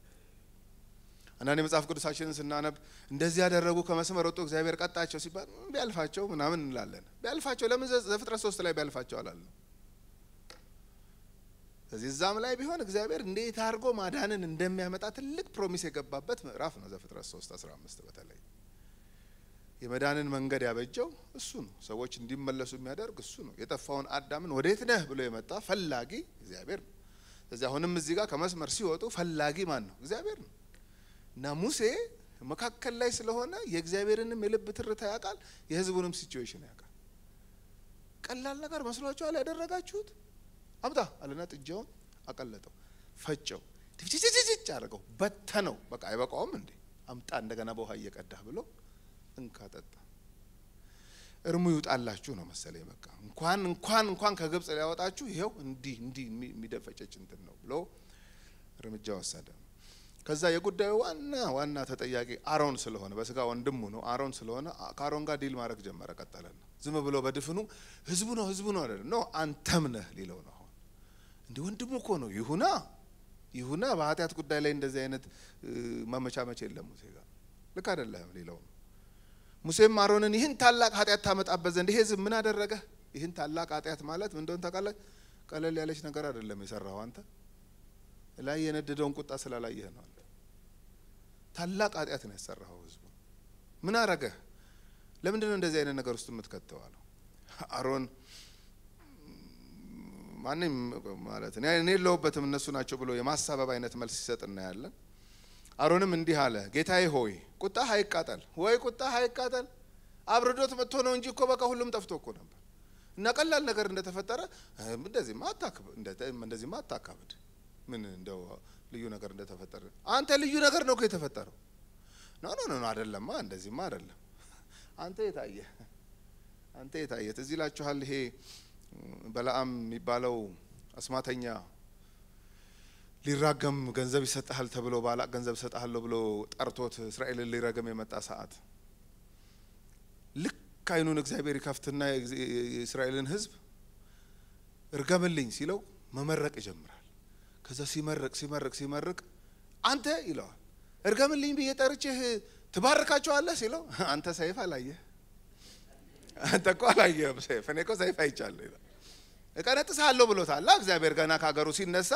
አንዳንድ የመጽሐፍ ቅዱሳችንን ስናነብ እንደዚህ ያደረጉ ከመስመር ወጡ፣ እግዚአብሔር ቀጣቸው ሲባል ቢያልፋቸው ምናምን እንላለን። ቢያልፋቸው ለምን ዘፍጥረት ሶስት ላይ ቢያልፋቸው አላለም? ስለዚህ እዛም ላይ ቢሆን እግዚአብሔር እንዴት አድርጎ ማዳንን እንደሚያመጣ ትልቅ ፕሮሚስ የገባበት ምዕራፍ ነው። ዘፍጥረት 3 15 በተለይ የመዳንን መንገድ ያበጀው እሱ ነው። ሰዎች እንዲመለሱ የሚያደርግ እሱ ነው። የጠፋውን አዳምን ወዴት ነህ ብሎ የመጣ ፈላጊ እግዚአብሔር ነው። ስለዚህ አሁንም እዚህ ጋር ከመስመር ሲወጡ ፈላጊ ማን ነው? እግዚአብሔር ነው እና ሙሴ መካከል ላይ ስለሆነ የእግዚአብሔርንም የልብ ትርታ ያውቃል፣ የህዝቡንም ሲትዌሽን ያውቃል። ቀላል ነገር መስሏችኋል ያደረጋችሁት? አምጣ አለና ጥጃውን አቀለጠው፣ ፈጨው፣ ትፍጭጭጭጭ አድርገው በተነው። በቃ አይበቃውም እንዴ አምጣ እንደገና በውሃ እየቀዳህ ብሎ እንካ ጠጣ። እርሙ ይውጣላችሁ ነው መሰለኝ። በቃ እንኳን እንኳን እንኳን ከግብጽ ሊያወጣችሁ ይኸው እንዲህ እንዲህ የሚደፈጨች እንትን ነው ብሎ እርምጃ ወሰደ። ከዛ የጉዳዩ ዋና ዋና ተጠያቂ አሮን ስለሆነ በስጋ ወንድሙ ነው አሮን ስለሆነ ከአሮን ጋር ዲል ማድረግ ጀመረ። ቀጠለና ዝም ብሎ በድፍኑ ህዝቡ ነው ህዝቡ ነው አይደለም ነው አንተም ነህ ሊለው ነው እንደ ወንድሙ እኮ ነው። ይሁና ይሁና። በኃጢአት ጉዳይ ላይ እንደዚህ አይነት ማመቻመች የለም ሙሴ ጋር ልክ አይደለም። ሌላው ሙሴም አሮንን ይህን ታላቅ ኃጢአት ታመጣበት ዘንድ ይሄ ህዝብ ምን አደረገ? ይህን ታላቅ ኃጢአት ማለት ምን እንደሆነ ታውቃለህ? ቀለል ያለች ነገር አይደለም የሰራው አንተ ላይ የነደደውን ቁጣ ስላላየህ ነው። ታላቅ ኃጢአት ነው ያሰራኸው። ህዝቡ ምን አረገህ? ለምንድን ነው እንደዚህ አይነት ነገር ውስጥ የምትከተዋለው? አሮን ማንም ማለት እኔ የለሁበትም እነሱ ናቸው ብሎ የማሳበብ አይነት መልስ ሲሰጥ እናያለን። አሮንም እንዲህ አለ፣ ጌታዬ ሆይ ቁጣህ አይቃጠል፣ ወይ ቁጣህ አይቃጠል። አብርዶት መጥቶ ነው እንጂ እኮ በቃ ሁሉም ጠፍቶ እኮ ነበር። እና ቀላል ነገር እንደተፈጠረ እንደዚህ ማታክብ ምን እንደው ልዩ ነገር እንደተፈጠረ አንተ ልዩ ነገር ነው እኮ የተፈጠረው። ኖ ኖ ኖ አይደለማ፣ እንደዚህማ አይደለም። አንተ የታየ አንተ የታየ ትዝ ይላችኋል ይሄ በላአም የሚባለው አስማተኛ ሊራገም ገንዘብ ይሰጥሃል ተብሎ ባላቅ ገንዘብ እሰጥሃለሁ ብሎ ጠርቶት እስራኤልን ሊረገም የመጣ ሰዓት ልክ አይኑን እግዚአብሔር ይከፍትና የእስራኤልን ህዝብ እርገምልኝ ሲለው መመረቅ ይጀምራል። ከዛ ሲመርቅ ሲመርቅ ሲመርቅ አንተ ይለዋል እርገምልኝ ብዬ ጠርቼህ ትባርካቸዋለህ ሲለው አንተ ሰይፍ አላየህ አንተ እኮ አላየህም። ሰይፍ እኔ እኮ ሰይፍ አይቻለሁ ይላል። እቀነጥሳለሁ ብሎታል። እግዚአብሔር ገና ከሀገሩ ሲነሳ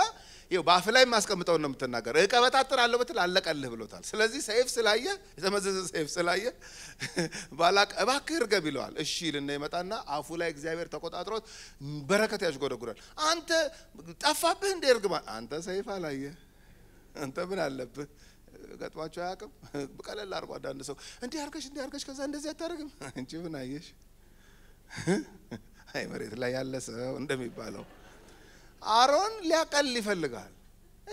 ይኸው በአፍ ላይ የማስቀምጠውን ነው የምትናገር። እቀበጣጥራለሁ ብትል አለቀልህ ብሎታል። ስለዚህ ሰይፍ ስላየ የተመዘዘ ሰይፍ ስላየ ባላቅ እባክህ እርገብ ይለዋል። እሺ ልና ይመጣና አፉ ላይ እግዚአብሔር ተቆጣጥሮት በረከት ያሽጎደጉዳል። አንተ ጠፋብህ እንደ እርግማን፣ አንተ ሰይፍ አላየ አንተ ምን አለብህ? ገጥሟቸው አያውቅም። ቀለል አድርጎ አንዳንድ ሰው እንዲህ አድርገሽ እንዲህ አድርገሽ ከዛ እንደዚህ አታደርግም። አንቺ ምን አየሽ? አይ መሬት ላይ ያለ ሰው እንደሚባለው አሮን ሊያቀል ይፈልጋል።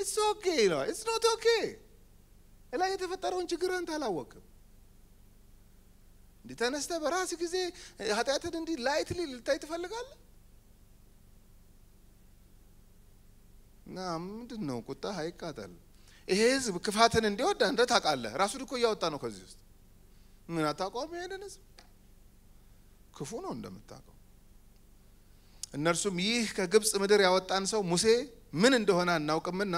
እስ ኦኬ ነው እስ ኖት ኦኬ ላይ የተፈጠረውን ችግርህን አላወቅም። እንዲህ ተነስተ በራስ ጊዜ ኃጢአትን እንዲህ ላይትሊ ልታይ ትፈልጋለህ? እና ምንድን ነው ቁጣ አይቃጠል። ይሄ ህዝብ ክፋትን እንዲወድ አንተ ታውቃለህ። ራሱ ድኮ እያወጣ ነው ከዚህ ውስጥ ምን አታውቀውም? ይሄንን ህዝብ ክፉ ነው እንደምታውቀው። እነርሱም ይህ ከግብፅ ምድር ያወጣን ሰው ሙሴ ምን እንደሆነ አናውቅምና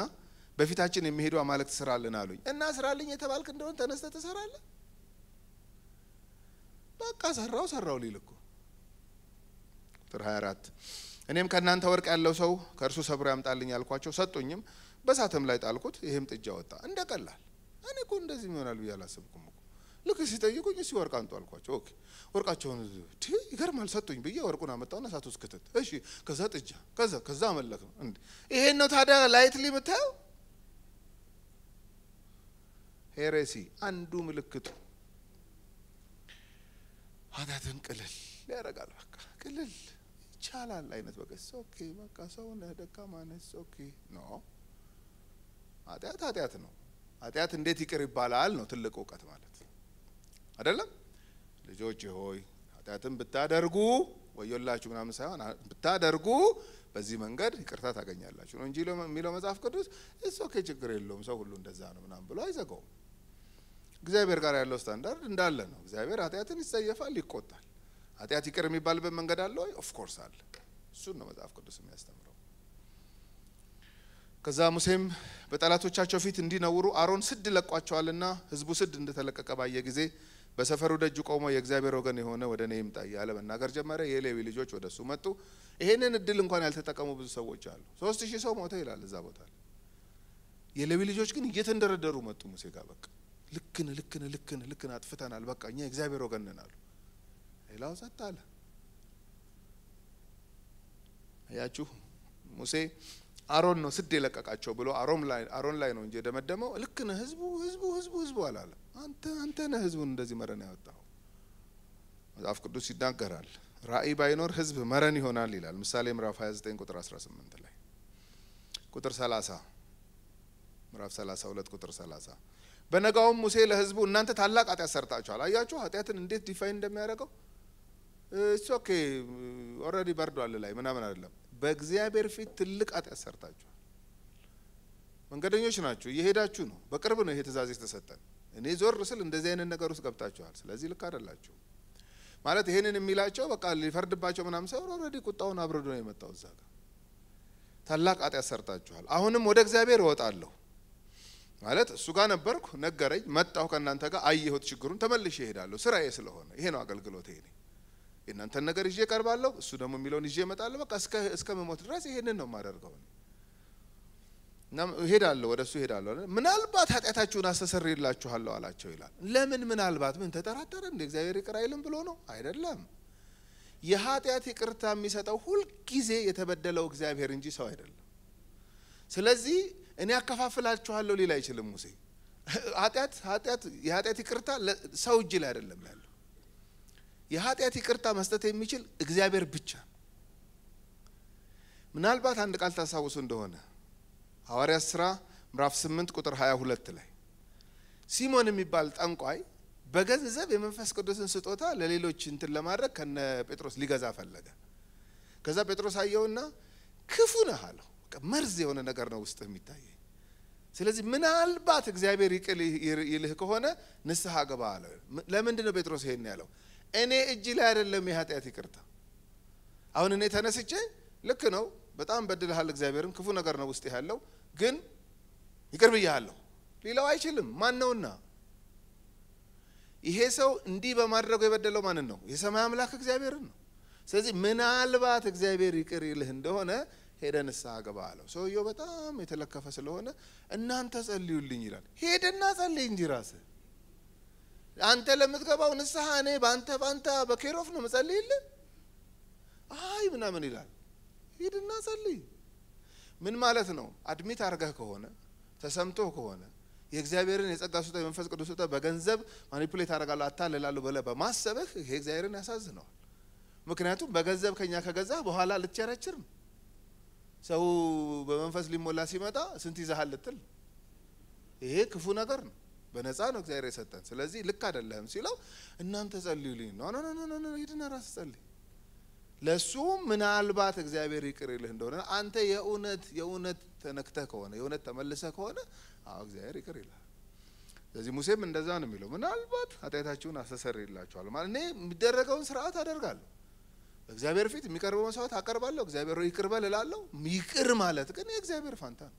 በፊታችን የሚሄዱ አማልክት ስራልን አሉኝ። እና ስራልኝ የተባልክ እንደሆነ ተነስተ ትሰራለህ። በቃ ሰራው ሰራው ሊል እኮ ቁጥር 24 እኔም ከእናንተ ወርቅ ያለው ሰው ከእርሱ ሰብሮ ያምጣልኝ ያልኳቸው ሰጡኝም፣ በሳትም ላይ ጣልኩት፣ ይህም ጥጃ ወጣ። እንደ ቀላል እኔ እኮ እንደዚህ ይሆናል ብዬ አላሰብኩም። ልክ ሲጠይቁኝ እሲ ወርቅ አንጡ አልኳቸው። ኦኬ ወርቃቸውን ይገርማል ሰጡኝ ብዬ ወርቁን አመጣውና እሳት ውስጥ ክትት። እሺ ከዛ ጥጃ ከዛ ከዛ አመለክ ነው እንዴ? ይሄን ነው ታዲያ ላይትሊ የምታየው ሄሬሲ አንዱ ምልክቱ ኃጢአትን ቅልል ያደርጋል። በቃ ቅልል ይቻላል አይነት በቃ ኦኬ በቃ ሰው ነህ ደካማ ነህ ኦኬ ኖ ኃጢአት ኃጢአት ነው። ኃጢአት እንዴት ይቅር ይባላል ነው ትልቅ እውቀት ማለት አይደለም ልጆች ሆይ ኃጢአትን ብታደርጉ ወዮላችሁ ምናምን ሳይሆን ብታደርጉ በዚህ መንገድ ይቅርታ ታገኛላችሁ ነው እንጂ የሚለው መጽሐፍ ቅዱስ እሱ ኦኬ ችግር የለውም ሰው ሁሉ እንደዛ ነው ምናምን ብሎ አይዘጋውም። እግዚአብሔር ጋር ያለው ስታንዳርድ እንዳለ ነው። እግዚአብሔር ኃጢአትን ይጸየፋል፣ ይቆጣል። ኃጢአት ይቅር የሚባልበት መንገድ አለ ወይ? ኦፍኮርስ አለ። እሱን ነው መጽሐፍ ቅዱስ የሚያስተምረው። ከዛ ሙሴም በጠላቶቻቸው ፊት እንዲነውሩ አሮን ስድ ለቋቸዋልና ህዝቡ ስድ እንደተለቀቀ ባየ ጊዜ በሰፈሩ ደጅ ቆሞ የእግዚአብሔር ወገን የሆነ ወደ እኔ ይምጣ እያለ መናገር ጀመረ። የሌዊ ልጆች ወደ እሱ መጡ። ይሄንን እድል እንኳን ያልተጠቀሙ ብዙ ሰዎች አሉ። ሶስት ሺህ ሰው ሞተ ይላል እዛ ቦታ የሌዊ ልጆች ግን እየተንደረደሩ መጡ ሙሴ ጋር። በቃ ልክን ልክን ልክን ልክን አጥፍተናል፣ በቃ እኛ የእግዚአብሔር ወገን ነን አሉ። ሌላው ጸጥ አለ። አያችሁ ሙሴ አሮን ነው ስድ የለቀቃቸው ብሎ አሮም ላይ አሮን ላይ ነው እንጂ የደመደመው። ልክ ነህ። ህዝቡ ህዝቡ ህዝቡ ህዝቡ አላለ። አንተ አንተ ነህ ህዝቡን እንደዚህ መረን ያወጣው። መጽሐፍ ቅዱስ ይናገራል። ራእይ ባይኖር ህዝብ መረን ይሆናል ይላል። ምሳሌ ምዕራፍ 29 ቁጥር 18 ላይ ቁጥር 30 ምዕራፍ 32 ቁጥር 30 በነጋውም ሙሴ ለህዝቡ እናንተ ታላቅ ኃጢአት ሰርታችኋል። አያችሁ ኃጢአትን እንዴት ዲፋይን እንደሚያደርገው እሱ ኦኬ ኦልሬዲ በርዷል ላይ ምናምን አይደለም በእግዚአብሔር ፊት ትልቅ ኃጢአት ሰርታችኋል። መንገደኞች ናችሁ፣ እየሄዳችሁ ነው። በቅርብ ነው ይሄ ትእዛዝ የተሰጠን። እኔ ዞር ስል እንደዚህ አይነት ነገር ውስጥ ገብታችኋል። ስለዚህ ልክ አይደላችሁ ማለት ይሄንን የሚላቸው በቃ ሊፈርድባቸው ምናምን ሰው ኦልሬዲ ቁጣውን አብርዶ ነው የመጣው እዛ ጋር ታላቅ ኃጢአት ሰርታችኋል። አሁንም ወደ እግዚአብሔር እወጣለሁ ማለት እሱ ጋር ነበርኩ፣ ነገረኝ፣ መጣሁ፣ ከእናንተ ጋር አየሁት ችግሩን፣ ተመልሼ እሄዳለሁ። ስራዬ ስለሆነ ይሄ ነው አገልግሎት ይሄ የእናንተን ነገር ይዤ እቀርባለሁ፣ እሱ ደግሞ የሚለውን ይዤ እመጣለሁ። በቃ እስከ እስከ መሞት ድረስ ይሄንን ነው የማደርገው እና እሄዳለሁ፣ ወደ እሱ እሄዳለሁ። ምናልባት ኃጢአታችሁን አስተሰርይላችኋለሁ አላቸው ይላል። ለምን ምናልባት? ምን ተጠራጠረ እንደ እግዚአብሔር ይቅር አይልም ብሎ ነው? አይደለም። የኃጢአት ይቅርታ የሚሰጠው ሁልጊዜ የተበደለው እግዚአብሔር እንጂ ሰው አይደለም። ስለዚህ እኔ አከፋፍላችኋለሁ ሊል አይችልም ሙሴ። ኃጢአት ኃጢአት የኃጢአት ይቅርታ ሰው እጅ ላይ አይደለም ያለው የኃጢአት ይቅርታ መስጠት የሚችል እግዚአብሔር ብቻ። ምናልባት አንድ ቃል ታስታውሱ እንደሆነ ሐዋርያት ሥራ ምዕራፍ 8 ቁጥር 22 ላይ ሲሞን የሚባል ጠንቋይ በገንዘብ የመንፈስ ቅዱስን ስጦታ ለሌሎች እንትን ለማድረግ ከነ ጴጥሮስ ሊገዛ ፈለገ። ከዛ ጴጥሮስ አየውና ክፉ ነህ አለው። መርዝ የሆነ ነገር ነው ውስጥ የሚታየ። ስለዚህ ምናልባት እግዚአብሔር ይቅል ይልህ ከሆነ ንስሐ ግባ አለ። ለምንድን ነው ጴጥሮስ ይሄን ያለው? እኔ እጅ ላይ አይደለም የኃጢአት ይቅርታ። አሁን እኔ ተነስቼ ልክ ነው በጣም በድልሃል፣ እግዚአብሔርን ክፉ ነገር ነው ውስጥ ያለው ግን ይቅር ብያሃለሁ ሌላው አይችልም። ማን ነውና ይሄ ሰው እንዲህ በማድረጉ የበደለው ማንን ነው? የሰማይ አምላክ እግዚአብሔርን ነው። ስለዚህ ምናልባት እግዚአብሔር ይቅር ይልህ እንደሆነ ሄደ ንስሐ ግባ አለው። ሰውየው በጣም የተለከፈ ስለሆነ እናንተ ጸልዩልኝ ይላል። ሄደና ጸልይ እንጂ ራስህ አንተ ለምትገባው ንስሐ እኔ በአንተ በአንተ በኬሮፍ ነው መጸልይልህ አይ ምናምን ይላል። ሂድና ጸልይ። ምን ማለት ነው? አድሚት አርገህ ከሆነ ተሰምቶህ ከሆነ የእግዚአብሔርን የጸጋ ስጦታ የመንፈስ ቅዱስ ስጦታ በገንዘብ ማኒፑሌት አደርጋለሁ አታልላለሁ ብለህ በማሰብህ ይሄ እግዚአብሔርን ያሳዝነዋል። ምክንያቱም በገንዘብ ከኛ ከገዛህ በኋላ ልትቸረችር ነው። ሰው በመንፈስ ሊሞላ ሲመጣ ስንት ይዛሃል ልትል፣ ይሄ ክፉ ነገር ነው። በነፃ ነው እግዚአብሔር የሰጠን። ስለዚህ ልክ አይደለም ሲለው እናንተ ጸልዩልኝ ነው። ኖ ኖ ኖ ሂድና ራስህ ጸልይ። ለሱ ምናልባት እግዚአብሔር ይቅር ይልህ እንደሆነ አንተ የእውነት የእውነት ተነክተህ ከሆነ የእውነት ተመልሰህ ከሆነ አዎ እግዚአብሔር ይቅር ይላል። ስለዚህ ሙሴም እንደዛ ነው የሚለው። ምናልባት ኃጢአታችሁን አስተሰርይላችኋል ማለት እኔ የሚደረገውን ስርዓት አደርጋለሁ በእግዚአብሔር ፊት የሚቀርበው መስዋዕት አቀርባለሁ። እግዚአብሔር ይቅር በል እላለሁ። ይቅር ማለት ግን የእግዚአብሔር ፋንታ ነው።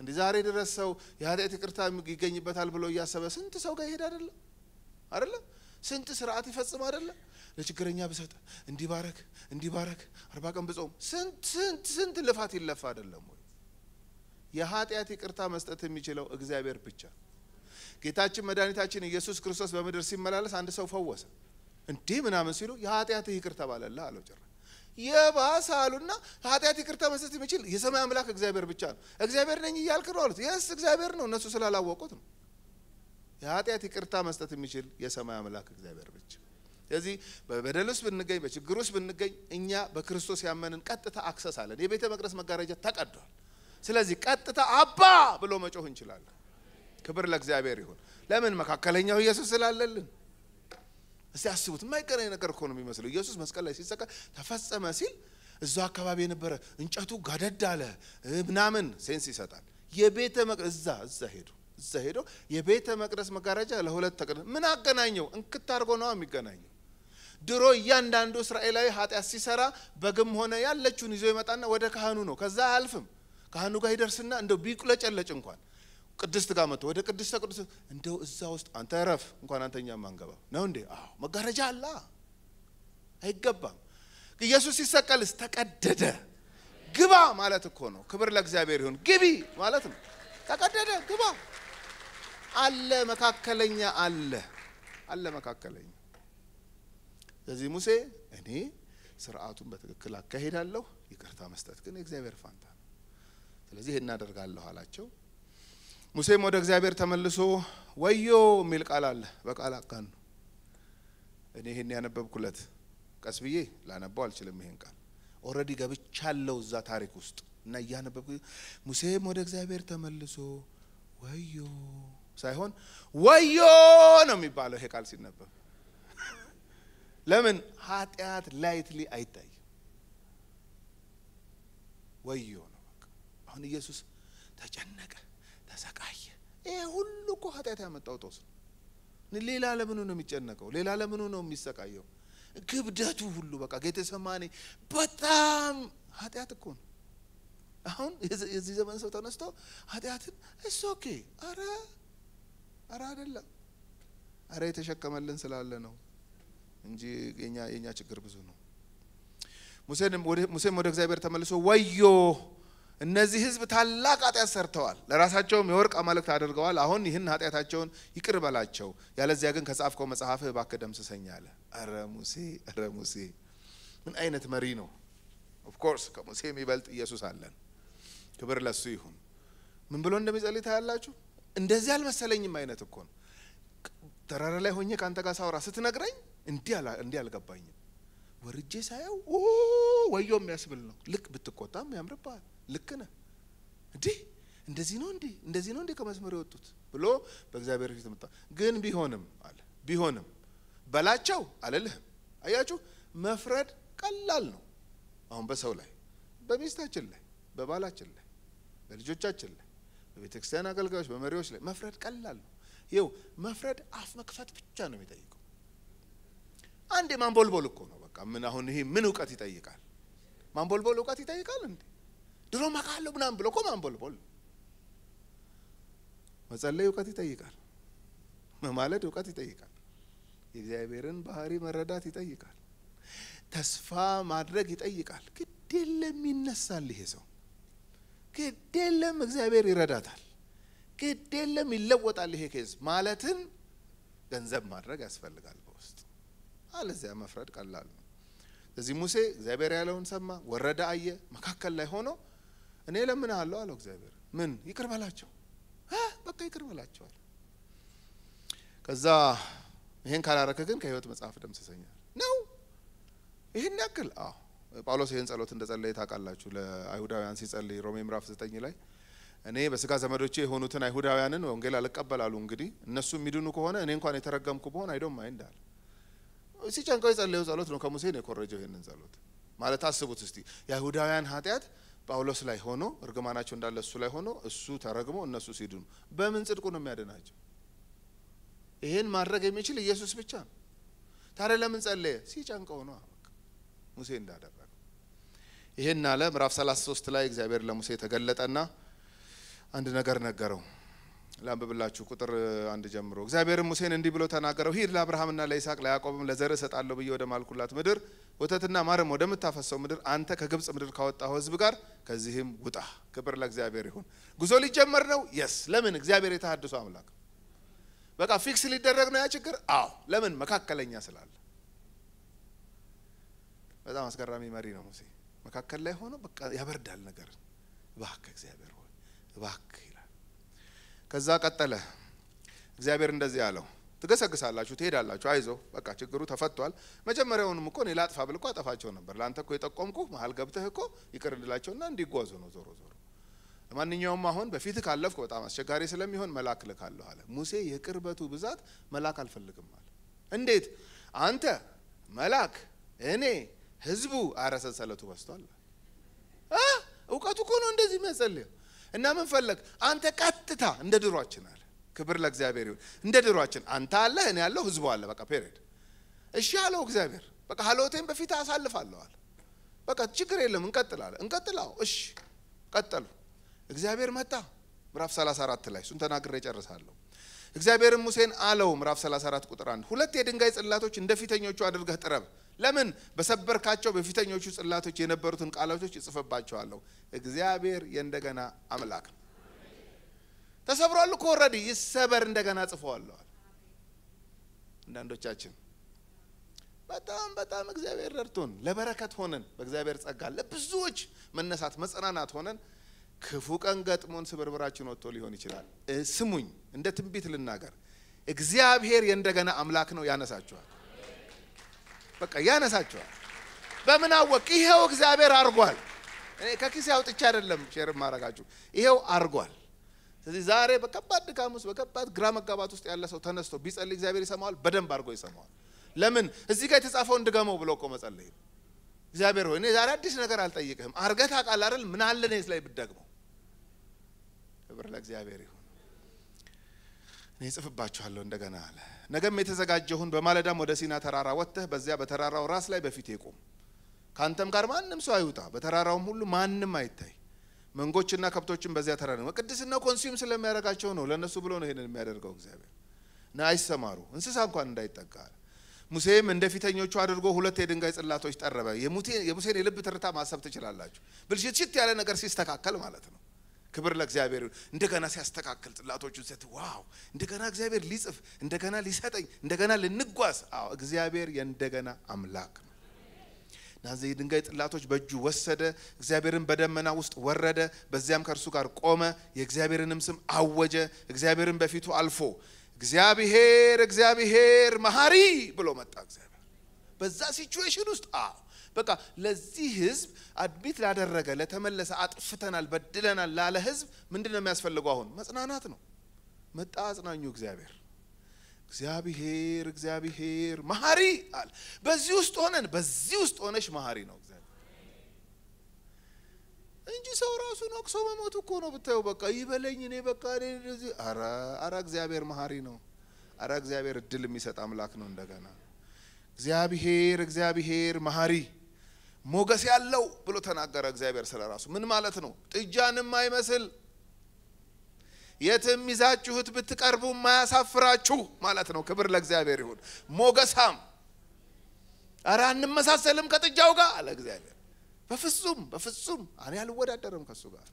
እንዲ ዛሬ ድረስ ሰው የኃጢአት ይቅርታ ይገኝበታል ብሎ እያሰበ ስንት ሰው ጋር ይሄድ አይደለም አይደለም ስንት ስርዓት ይፈጽም አይደለም ለችግረኛ ብሰጥ እንዲባረክ እንዲባረክ አርባ ቀን ብጾም ስንት ስንት ስንት ልፋት ይለፋ አይደለም ወይ? የኃጢአት ይቅርታ መስጠት የሚችለው እግዚአብሔር ብቻ። ጌታችን መድኃኒታችን ኢየሱስ ክርስቶስ በምድር ሲመላለስ አንድ ሰው ፈወሰ። እንዲህ ምናምን ሲሉ የኃጢአትህ ይቅር ተባለልህ አለው ጭራሽ የባሰ አሉና ኃጢአት ይቅርታ መስጠት የሚችል የሰማይ አምላክ እግዚአብሔር ብቻ ነው። እግዚአብሔር ነኝ እያልክ ነው አሉት። የስ እግዚአብሔር ነው፣ እነሱ ስላላወቁት ነው። የኃጢአት ይቅርታ መስጠት የሚችል የሰማይ አምላክ እግዚአብሔር ብቻ። ስለዚህ በበደል ውስጥ ብንገኝ፣ በችግር ውስጥ ብንገኝ እኛ በክርስቶስ ያመንን ቀጥታ አክሰስ አለን። የቤተ መቅደስ መጋረጃ ተቀዷል። ስለዚህ ቀጥታ አባ ብሎ መጮህ እንችላለን። ክብር ለእግዚአብሔር ይሁን። ለምን? መካከለኛው ኢየሱስ ስላለልን እስቲ አስቡት፣ ነገር እኮ ነው የሚመስለው። ኢየሱስ መስቀል ላይ ሲሰቀል ተፈጸመ ሲል እዛ አካባቢ የነበረ እንጨቱ ጋደድ አለ ምናምን ሴንስ ይሰጣል። የቤተ መቅደስ እዛ እዛ ሄዱ እዛ ሄዶ የቤተ መቅደስ መጋረጃ ለሁለት ተቀደ። ምን አገናኘው? እንክት አድርጎ ነው የሚገናኘው። ድሮ እያንዳንዱ እስራኤላዊ ኃጢአት ሲሰራ በግም ሆነ ያለችውን ይዞ ይመጣና ወደ ካህኑ ነው። ከዛ አያልፍም። ካህኑ ጋር ይደርስና እንደው ቢቁለጨለጭ እንኳን ቅድስት ጋር መጥቶ ወደ ቅድስተ ቅዱስ እንደው እዛ ውስጥ አንተ እረፍ፣ እንኳን አንተኛ ማንገባ ነው እንዴ? አዎ መጋረጃ አላ አይገባም። ኢየሱስ ሲሰቀልስ ተቀደደ። ግባ ማለት እኮ ነው። ክብር ለእግዚአብሔር ይሁን። ግቢ ማለት ነው። ተቀደደ፣ ግባ አለ። መካከለኛ አለ አለ መካከለኛ። ስለዚህ ሙሴ እኔ ስርዓቱን በትክክል አካሄዳለሁ፣ ይቅርታ መስጠት ግን የእግዚአብሔር ፋንታ ነው። ስለዚህ እናደርጋለሁ አላቸው። ሙሴም ወደ እግዚአብሔር ተመልሶ ወዮ የሚል ቃል አለ በቃል አካን እኔ ይህን ያነበብኩለት ቀስ ብዬ ላነባው አልችልም። ይሄን ቃል ገብቻ ገብቻለሁ እዛ ታሪክ ውስጥ እና እያነበብኩ ሙሴም ወደ እግዚአብሔር ተመልሶ ወዮ ሳይሆን ወዮ ነው የሚባለው ይሄ ቃል ሲነበብ። ለምን ኃጢአት ላይትሊ አይታይ ወዮ ነው። አሁን ኢየሱስ ተጨነቀ። ኃጢአት ያመጣው ጦስ ነው። ሌላ ለምኑ ነው የሚጨነቀው? ሌላ ለምኑ ነው የሚሰቃየው? ግብደቱ ሁሉ በቃ ጌቴሰማኒ በጣም ኃጢአት እኮ ነው። አሁን የዚህ ዘመን ሰው ተነስቶ ኃጢአትን እስ ኦኬ አረ አረ አይደለም አረ የተሸከመልን ስላለ ነው እንጂ የኛ ችግር ብዙ ነው። ሙሴም ወደ እግዚአብሔር ተመልሶ ወዮ እነዚህ ህዝብ ታላቅ ኃጢአት ሰርተዋል። ለራሳቸውም የወርቅ አማልክት አድርገዋል። አሁን ይህን ኃጢአታቸውን ይቅር በላቸው፣ ያለዚያ ግን ከጻፍከው መጽሐፍ እባክህ ደምስሰኝ አለ። አረ ሙሴ፣ አረ ሙሴ ምን አይነት መሪ ነው! ኦፍኮርስ ከሙሴ የሚበልጥ ኢየሱስ አለን። ክብር ለሱ ይሁን። ምን ብሎ እንደሚጸልይ ታያላችሁ። እንደዚህ አልመሰለኝም አይነት እኮ ነው። ተራራ ላይ ሆኜ ከአንተ ጋር ሳውራ ስትነግረኝ እንዲህ አልገባኝም። ወርጄ ሳየው ወዮ የሚያስብል ነው። ልክ ብትቆጣም ያምርብሃል ልክ ነህ እንዲህ እንደዚህ ነው እንዲህ እንደዚህ ነው እንዲህ ከመስመር የወጡት ብሎ በእግዚአብሔር ፊት መጣ። ግን ቢሆንም አለ ቢሆንም በላቸው አልልህም። አያችሁ መፍረድ ቀላል ነው። አሁን በሰው ላይ፣ በሚስታችን ላይ፣ በባላችን ላይ፣ በልጆቻችን ላይ፣ በቤተ ክርስቲያን አገልጋዮች፣ በመሪዎች ላይ መፍረድ ቀላል ነው። ይው መፍረድ አፍ መክፈት ብቻ ነው የሚጠይቀው። አንዴ ማንቦልቦል እኮ ነው በቃ። ምን አሁን ይሄ ምን እውቀት ይጠይቃል? ማንቦልቦል እውቀት ይጠይቃል እንዴ? ድሮ ማቃለሁ ምናምን ብሎ እኮ ማንቦልቦል። መጸለይ እውቀት ይጠይቃል። መማለድ እውቀት ይጠይቃል። የእግዚአብሔርን ባህሪ መረዳት ይጠይቃል። ተስፋ ማድረግ ይጠይቃል። ግድ የለም ይነሳል ይሄ ሰው። ግድ የለም እግዚአብሔር ይረዳታል። ግድ የለም ይለወጣል ይሄ ኬዝ ማለትን ገንዘብ ማድረግ ያስፈልጋል በውስጥ አለዚያ መፍረድ ቀላል ነው። ስለዚህ ሙሴ እግዚአብሔር ያለውን ሰማ፣ ወረደ፣ አየ። መካከል ላይ ሆኖ እኔ ለምን አለው አለው እግዚአብሔር ምን ይቅር በላቸው በቃ ይቅር በላቸዋል። ከዛ ይሄን ካላረከ ግን ከህይወት መጽሐፍ ደምስሰኛል ነው ይህን ያክል አዎ ጳውሎስ ይህን ጸሎት እንደ ጸለየ ታውቃላችሁ። ለአይሁዳውያን ሲጸልይ ሮሜ ምራፍ ዘጠኝ ላይ እኔ በስጋ ዘመዶቼ የሆኑትን አይሁዳውያንን ወንጌል አልቀበላሉ እንግዲህ እነሱ የሚድኑ ከሆነ እኔ እንኳን የተረገምኩ በሆን አይዶም አይ ሲጨንቀው የጸለየው ጸሎት ነው። ከሙሴ ነው የኮረጀው ይህንን ጸሎት ማለት አስቡት እስቲ የአይሁዳውያን ኃጢአት ጳውሎስ ላይ ሆኖ እርግማናቸው እንዳለ እሱ ላይ ሆኖ እሱ ተረግሞ እነሱ ሲድኑ በምን ጽድቁ ነው የሚያድናቸው? ይሄን ማድረግ የሚችል ኢየሱስ ብቻ ነው። ታዲያ ለምን ጸለየ? ሲጨንቀው ነው። ሙሴ እንዳደረገ ይሄን አለ። ምዕራፍ 33 ላይ እግዚአብሔር ለሙሴ ተገለጠና አንድ ነገር ነገረው። ላንብብላችሁ ቁጥር አንድ ጀምሮ እግዚአብሔርም ሙሴን እንዲህ ብሎ ተናገረው። ሂድ ለአብርሃምና ለይስሐቅ ለያዕቆብም ለዘርህ እሰጣለሁ ብዬ ወደ ማልኩላት ምድር ወተትና ማርም ወደምታፈሰው ምድር አንተ ከግብፅ ምድር ካወጣው ህዝብ ጋር ከዚህም ውጣ። ክብር ለእግዚአብሔር ይሁን። ጉዞ ሊጀመር ነው። የስ ለምን? እግዚአብሔር የተሃድሶ አምላክ በቃ ፊክስ ሊደረግ ነው ያ ችግር። አዎ ለምን? መካከለኛ ስላለ። በጣም አስገራሚ መሪ ነው ሙሴ። መካከል ላይ ሆኖ በቃ ያበርዳል ነገር። እባክህ እግዚአብሔር ሆይ እባክህ ይላል። ከዛ ቀጠለ። እግዚአብሔር እንደዚህ አለው ትገሰግሳላችሁ፣ ትሄዳላችሁ። አይዞ በቃ ችግሩ ተፈቷል። መጀመሪያውንም እኮ እኔ ላጥፋ ብል እኮ አጠፋቸው ነበር። ለአንተ እኮ የጠቆምኩ መሀል ገብተህ እኮ ይቅር እንላቸውና እንዲጓዙ ነው። ዞሮ ዞሮ ለማንኛውም አሁን በፊት ካለፍኩ በጣም አስቸጋሪ ስለሚሆን መላክ ልካለሁ አለ። ሙሴ የቅርበቱ ብዛት መላክ አልፈልግም አለ። እንዴት አንተ መላክ እኔ ህዝቡ፣ አረ ሰንሰለቱ በስቷል። እውቀቱ እኮ ነው እንደዚህ የሚያጸልየው እና ምን ፈለግ አንተ ቀጥታ እንደ ድሯችናል ክብር ለእግዚአብሔር ይሁን። እንደ ድሯችን አንተ አለህ፣ እኔ ያለው ህዝቡ አለ። በቃ ፔሬድ። እሺ አለው እግዚአብሔር። በቃ ሀሎቴን በፊት አሳልፋለዋል። በቃ ችግር የለም እንቀጥላለን። እንቀጥላው። እሺ ቀጠሉ። እግዚአብሔር መጣ። ምዕራፍ 34 ላይ እሱን ተናግሬ ጨርሳለሁ። እግዚአብሔርም ሙሴን አለው፣ ምዕራፍ 34 ቁጥር 1 ሁለት የድንጋይ ጽላቶች እንደ ፊተኞቹ አድርገህ ጥረብ። ለምን በሰበርካቸው በፊተኞቹ ጽላቶች የነበሩትን ቃላቶች እጽፍባቸዋለሁ። እግዚአብሔር የእንደገና አምላክ ነው። ተሰብሯል እኮ ኦልሬዲ ይሰበር እንደገና ጽፈዋለዋል። አንዳንዶቻችን በጣም በጣም እግዚአብሔር ረድቶን ለበረከት ሆነን በእግዚአብሔር ጸጋ ለብዙዎች መነሳት መጽናናት ሆነን ክፉ ቀን ገጥሞን ስብርብራችን ወጥቶ ሊሆን ይችላል። ስሙኝ፣ እንደ ትንቢት ልናገር። እግዚአብሔር የእንደገና አምላክ ነው። ያነሳችኋል፣ በቃ ያነሳችኋል። በምን አወቅ? ይሄው እግዚአብሔር አርጓል። ከኪሴ አውጥቼ አይደለም ሼር ማረጋችሁ፣ ይሄው አርጓል። ስለዚህ ዛሬ በከባድ ድካም ውስጥ በከባድ ግራ መጋባት ውስጥ ያለ ሰው ተነስቶ ቢጸልይ እግዚአብሔር ይሰማዋል፣ በደንብ አድርጎ ይሰማዋል። ለምን እዚህ ጋር የተጻፈውን ድገመው ብሎ እኮ መጸለይ እግዚአብሔር ሆይ እኔ ዛሬ አዲስ ነገር አልጠይቅህም፣ አርገህ ታውቃለህ አይደል? ምን አለ እኔ ላይ ብደግመው? ክብር ለእግዚአብሔር ይሁን። እኔ እጽፍባችኋለሁ እንደገና አለ። ነገም የተዘጋጀሁን በማለዳም ወደ ሲና ተራራ ወጥተህ በዚያ በተራራው ራስ ላይ በፊቴ ቁም፣ ከአንተም ጋር ማንም ሰው አይውጣ፣ በተራራውም ሁሉ ማንም አይታይ መንጎችና ከብቶችን በዚያ ተራ ነው። ቅድስና ኮንሱም ስለሚያደርጋቸው ነው። ለእነሱ ብሎ ነው ይሄንን የሚያደርገው እግዚአብሔር ና አይሰማሩ እንስሳ እንኳን እንዳይጠቃ ሙሴም እንደ ፊተኞቹ አድርጎ ሁለት የድንጋይ ጽላቶች ጠረበ። የሙሴን የልብ ትርታ ማሰብ ትችላላችሁ። ብልሽት ሽት ያለ ነገር ሲስተካከል ማለት ነው። ክብር ለእግዚአብሔር። እንደገና ሲያስተካክል ጽላቶቹን ሰት ዋው! እንደገና እግዚአብሔር ሊጽፍ እንደገና ሊሰጠኝ እንደገና ልንጓዝ። አዎ እግዚአብሔር የእንደገና አምላክ ነው። እነዚህ የድንጋይ ጥላቶች በእጁ ወሰደ። እግዚአብሔርን በደመና ውስጥ ወረደ፣ በዚያም ከእርሱ ጋር ቆመ። የእግዚአብሔርንም ስም አወጀ፣ እግዚአብሔርን በፊቱ አልፎ እግዚአብሔር እግዚአብሔር መሐሪ ብሎ መጣ። እግዚአብሔር በዛ ሲቹዌሽን ውስጥ አዎ በቃ ለዚህ ህዝብ አድሚት ላደረገ ለተመለሰ አጥፍተናል፣ በድለናል ላለ ህዝብ ምንድን ነው የሚያስፈልገው? አሁን መጽናናት ነው። መጣ አጽናኙ እግዚአብሔር እግዚአብሔር እግዚአብሔር መሀሪ አለ። በዚህ ውስጥ ሆነን በዚህ ውስጥ ሆነሽ መሀሪ ነው እንጂ ሰው ራሱ ነቅሶ መሞቱ እኮ ነው ብታየው። በቃ ይበለኝ እኔ በቃ እንደዚህ አረ አረ እግዚአብሔር መሀሪ ነው። አረ እግዚአብሔር እድል የሚሰጥ አምላክ ነው። እንደገና እግዚአብሔር እግዚአብሔር መሀሪ ሞገስ ያለው ብሎ ተናገረ እግዚአብሔር ስለ ራሱ። ምን ማለት ነው? ጥጃንም አይመስል የትም ይዛችሁት ብትቀርቡ ማያሳፍራችሁ ማለት ነው። ክብር ለእግዚአብሔር ይሁን። ሞገሳም አረ አንመሳሰልም ከጥጃው ጋር አለ እግዚአብሔር። በፍጹም በፍጹም እኔ አልወዳደርም ከእሱ ጋር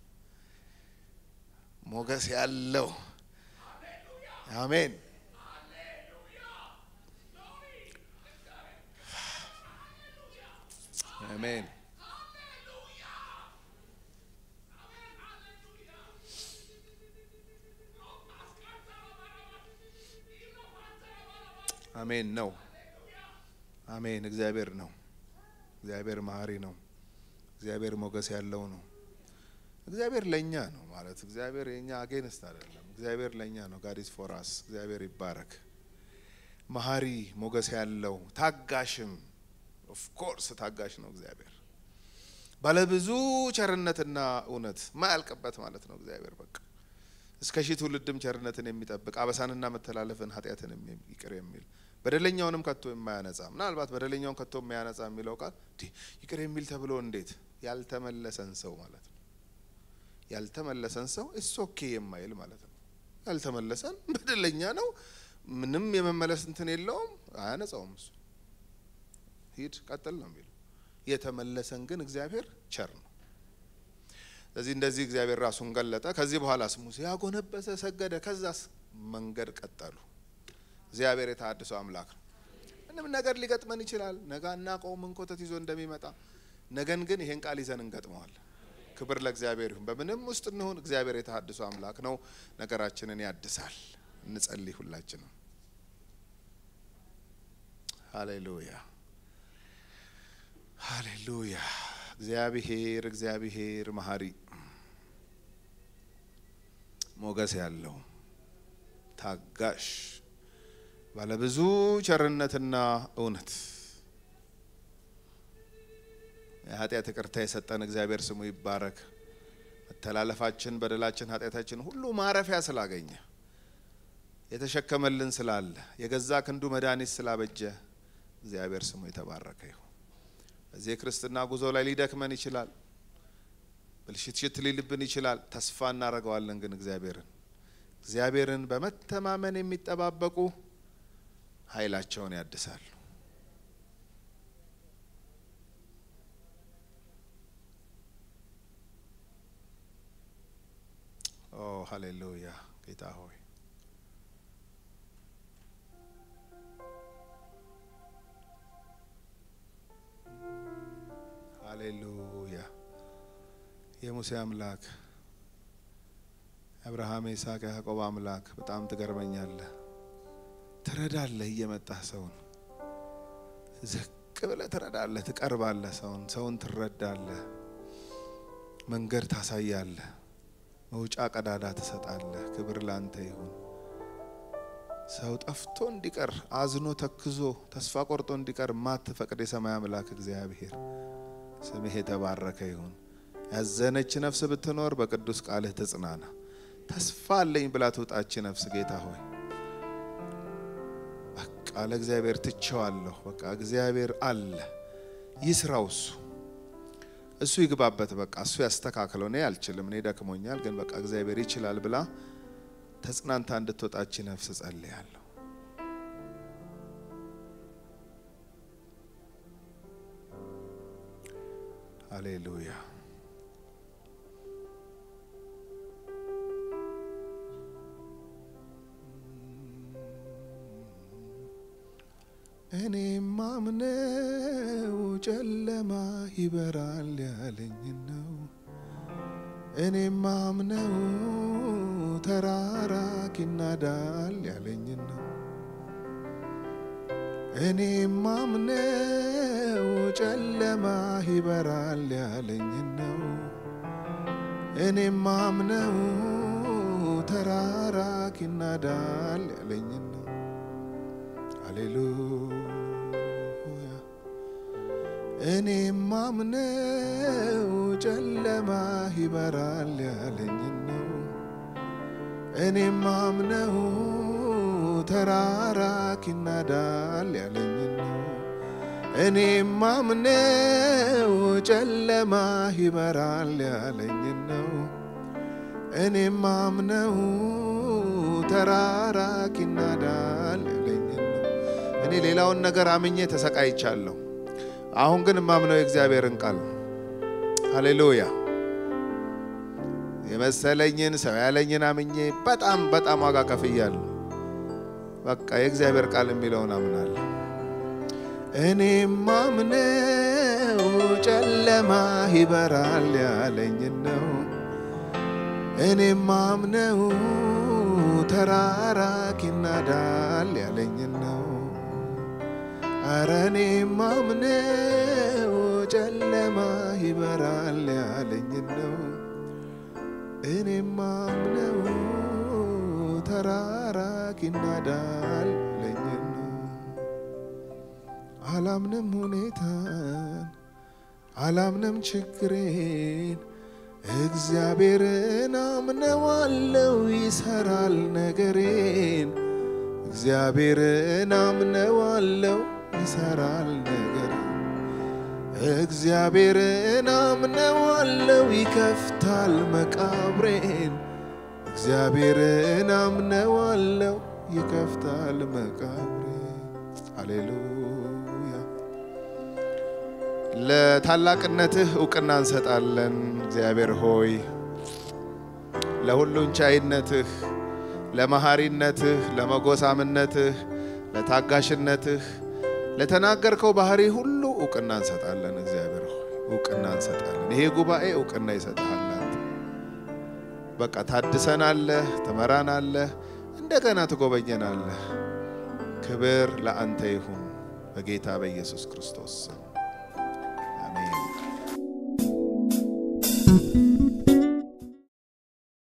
ሞገስ ያለው አሜን። አሜን አሜን ነው። አሜን። እግዚአብሔር ነው። እግዚአብሔር መሀሪ ነው። እግዚአብሔር ሞገስ ያለው ነው። እግዚአብሔር ለእኛ ነው ማለት እግዚአብሔር የእኛ አጌንስት አይደለም። እግዚአብሔር ለእኛ ነው። ጋዲስ ፎራስ እግዚአብሔር ይባረክ። መሀሪ ሞገስ ያለው ታጋሽም፣ ኦፍኮርስ ታጋሽ ነው እግዚአብሔር ባለብዙ ቸርነትና እውነት ማያልቅበት ማለት ነው እግዚአብሔር በቃ እስከ ሺህ ትውልድም ቸርነትን የሚጠብቅ አበሳንና መተላለፍን ኃጢአትን ይቅር የሚል በደለኛውንም ከቶ የማያነጻ ምናልባት በደለኛውን ከቶ የማያነጻ የሚለው ቃል ይቅር የሚል ተብሎ እንዴት ያልተመለሰን ሰው ማለት ነው። ያልተመለሰን ሰው እሱ ኦኬ የማይል ማለት ነው። ያልተመለሰን በደለኛ ነው፣ ምንም የመመለስ እንትን የለውም፣ አያነጻውም። እሱ ሂድ ቀጥል ነው የሚለው። የተመለሰን ግን እግዚአብሔር ቸር ነው። ስለዚህ እንደዚህ እግዚአብሔር ራሱን ገለጠ። ከዚህ በኋላ ስሙ ያጎነበሰ፣ ሰገደ። ከዛስ መንገድ ቀጠሉ። እግዚአብሔር የተሃድሶ አምላክ ነው። ምንም ነገር ሊገጥመን ይችላል። ነገ አናውቀውም ምን ኮተት ይዞ እንደሚመጣ። ነገን ግን ይሄን ቃል ይዘን እንገጥመዋለን። ክብር ለእግዚአብሔር ይሁን። በምንም ውስጥ እንሁን እግዚአብሔር የተሃድሶ አምላክ ነው። ነገራችንን ያድሳል። እንጸልይ ሁላችንም። ሃሌሉያ ሃሌሉያ። እግዚአብሔር እግዚአብሔር መሀሪ ሞገስ ያለው ታጋሽ ባለብዙ ቸርነትና እውነት የኃጢአት ይቅርታ የሰጠን እግዚአብሔር ስሙ ይባረክ። መተላለፋችን፣ በደላችን፣ ኃጢአታችን ሁሉ ማረፊያ ስላገኘ የተሸከመልን ስላለ የገዛ ክንዱ መድኃኒት ስላበጀ እግዚአብሔር ስሙ የተባረከ ይሁን። በዚህ የክርስትና ጉዞ ላይ ሊደክመን ይችላል፣ ብልሽትሽት ሊልብን ይችላል። ተስፋ እናደርገዋለን ግን እግዚአብሔርን እግዚአብሔርን በመተማመን የሚጠባበቁ ኃይላቸውን ያድሳሉ። ኦ ሃሌሉያ ጌታ ሆይ ሃሌሉያ የሙሴ አምላክ አብርሃም፣ ይስሐቅ፣ ያዕቆብ አምላክ በጣም ትገርመኛለህ። ትረዳለህ። እየመጣህ ሰውን ዝቅ ብለህ ትረዳለህ፣ ትቀርባለህ፣ ሰውን ሰውን ትረዳለህ፣ መንገድ ታሳያለህ፣ መውጫ ቀዳዳ ትሰጣለህ። ክብር ላንተ ይሁን። ሰው ጠፍቶ እንዲቀር አዝኖ ተክዞ ተስፋ ቆርጦ እንዲቀር ማት ፈቅድ የሰማይ አምላክ እግዚአብሔር ስምህ የተባረከ ይሁን። ያዘነች ነፍስ ብትኖር በቅዱስ ቃልህ ትጽናና። ተስፋ አለኝ ብላ ትውጣች ነፍስ ጌታ ሆይ ቃለ እግዚአብሔር ትቸዋለሁ። በቃ እግዚአብሔር አለ ይስራው እሱ እሱ ይግባበት፣ በቃ እሱ ያስተካክለው። እኔ አልችልም፣ እኔ ደክሞኛል፣ ግን በቃ እግዚአብሔር ይችላል ብላ ተጽናንታ እንድትወጣች ነፍስ ጸልያለሁ። ሃሌሉያ እኔም አምነው ጨለማ ይበራል ያለኝ ነው። እኔም ማምነው ተራራ ኪናዳል ያለኝ ነው። እኔም አምነው ጨለማ ይበራል ያለኝ ነው። እኔም ማምነው ተራራ ኪናዳል ያለኝ ነው። አሌሉያ እኔም ማምነው ጨለማ ይበራል ያለኝን ነው። እኔም ማምነው ተራራ ይናዳል ያለኝን ነው። እኔም ማምነው ጨለማ ይበራል ያለኝን ነው። እኔም ማምነው ተራራ ይናዳል ያለኝን ነው። እኔ ሌላውን ነገር አምኜ ተሰቃይቻለሁ። አሁን ግን የማምነው የእግዚአብሔርን ቃል ሃሌሉያ። የመሰለኝን ሰው ያለኝን አምኜ በጣም በጣም ዋጋ ከፍያለሁ። በቃ የእግዚአብሔር ቃል የሚለውን አምናለሁ። እኔ ማምነው ጨለማ ይበራል ያለኝን ነው። እኔ ማምነው ተራራ ኪናዳል ያለኝን አረኔ ማምነው ጨለማ ይበራል ያለኝን ነው። እኔ ማምነው ተራራ ይናዳል ያለኝን ነው። አላምንም ሁኔታን፣ አላምንም ችግሬን እግዚአብሔርን አምነዋለው ይሰራል ነገሬን። እግዚአብሔርን አምነዋለው ይሰራል ነገር እግዚአብሔርን አምነዋለው ይከፍታል መቃብሬን እግዚአብሔርን አምነዋለው ይከፍታል መቃብሬ አሌሉያ ለታላቅነትህ እውቅና እንሰጣለን እግዚአብሔር ሆይ ለሁሉን ቻይነትህ ለመሐሪነትህ ለመጎሳምነትህ ለታጋሽነትህ ለተናገርከው ባህሪ ሁሉ እውቅና እንሰጣለን። እግዚአብሔር እውቅና እንሰጣለን። ይሄ ጉባኤ እውቅና ይሰጣል። በቃ ታድሰናለህ፣ ትመራናለህ፣ እንደገና ትጎበኘናለህ። ክብር ለአንተ ይሁን በጌታ በኢየሱስ ክርስቶስ ስም አሜን።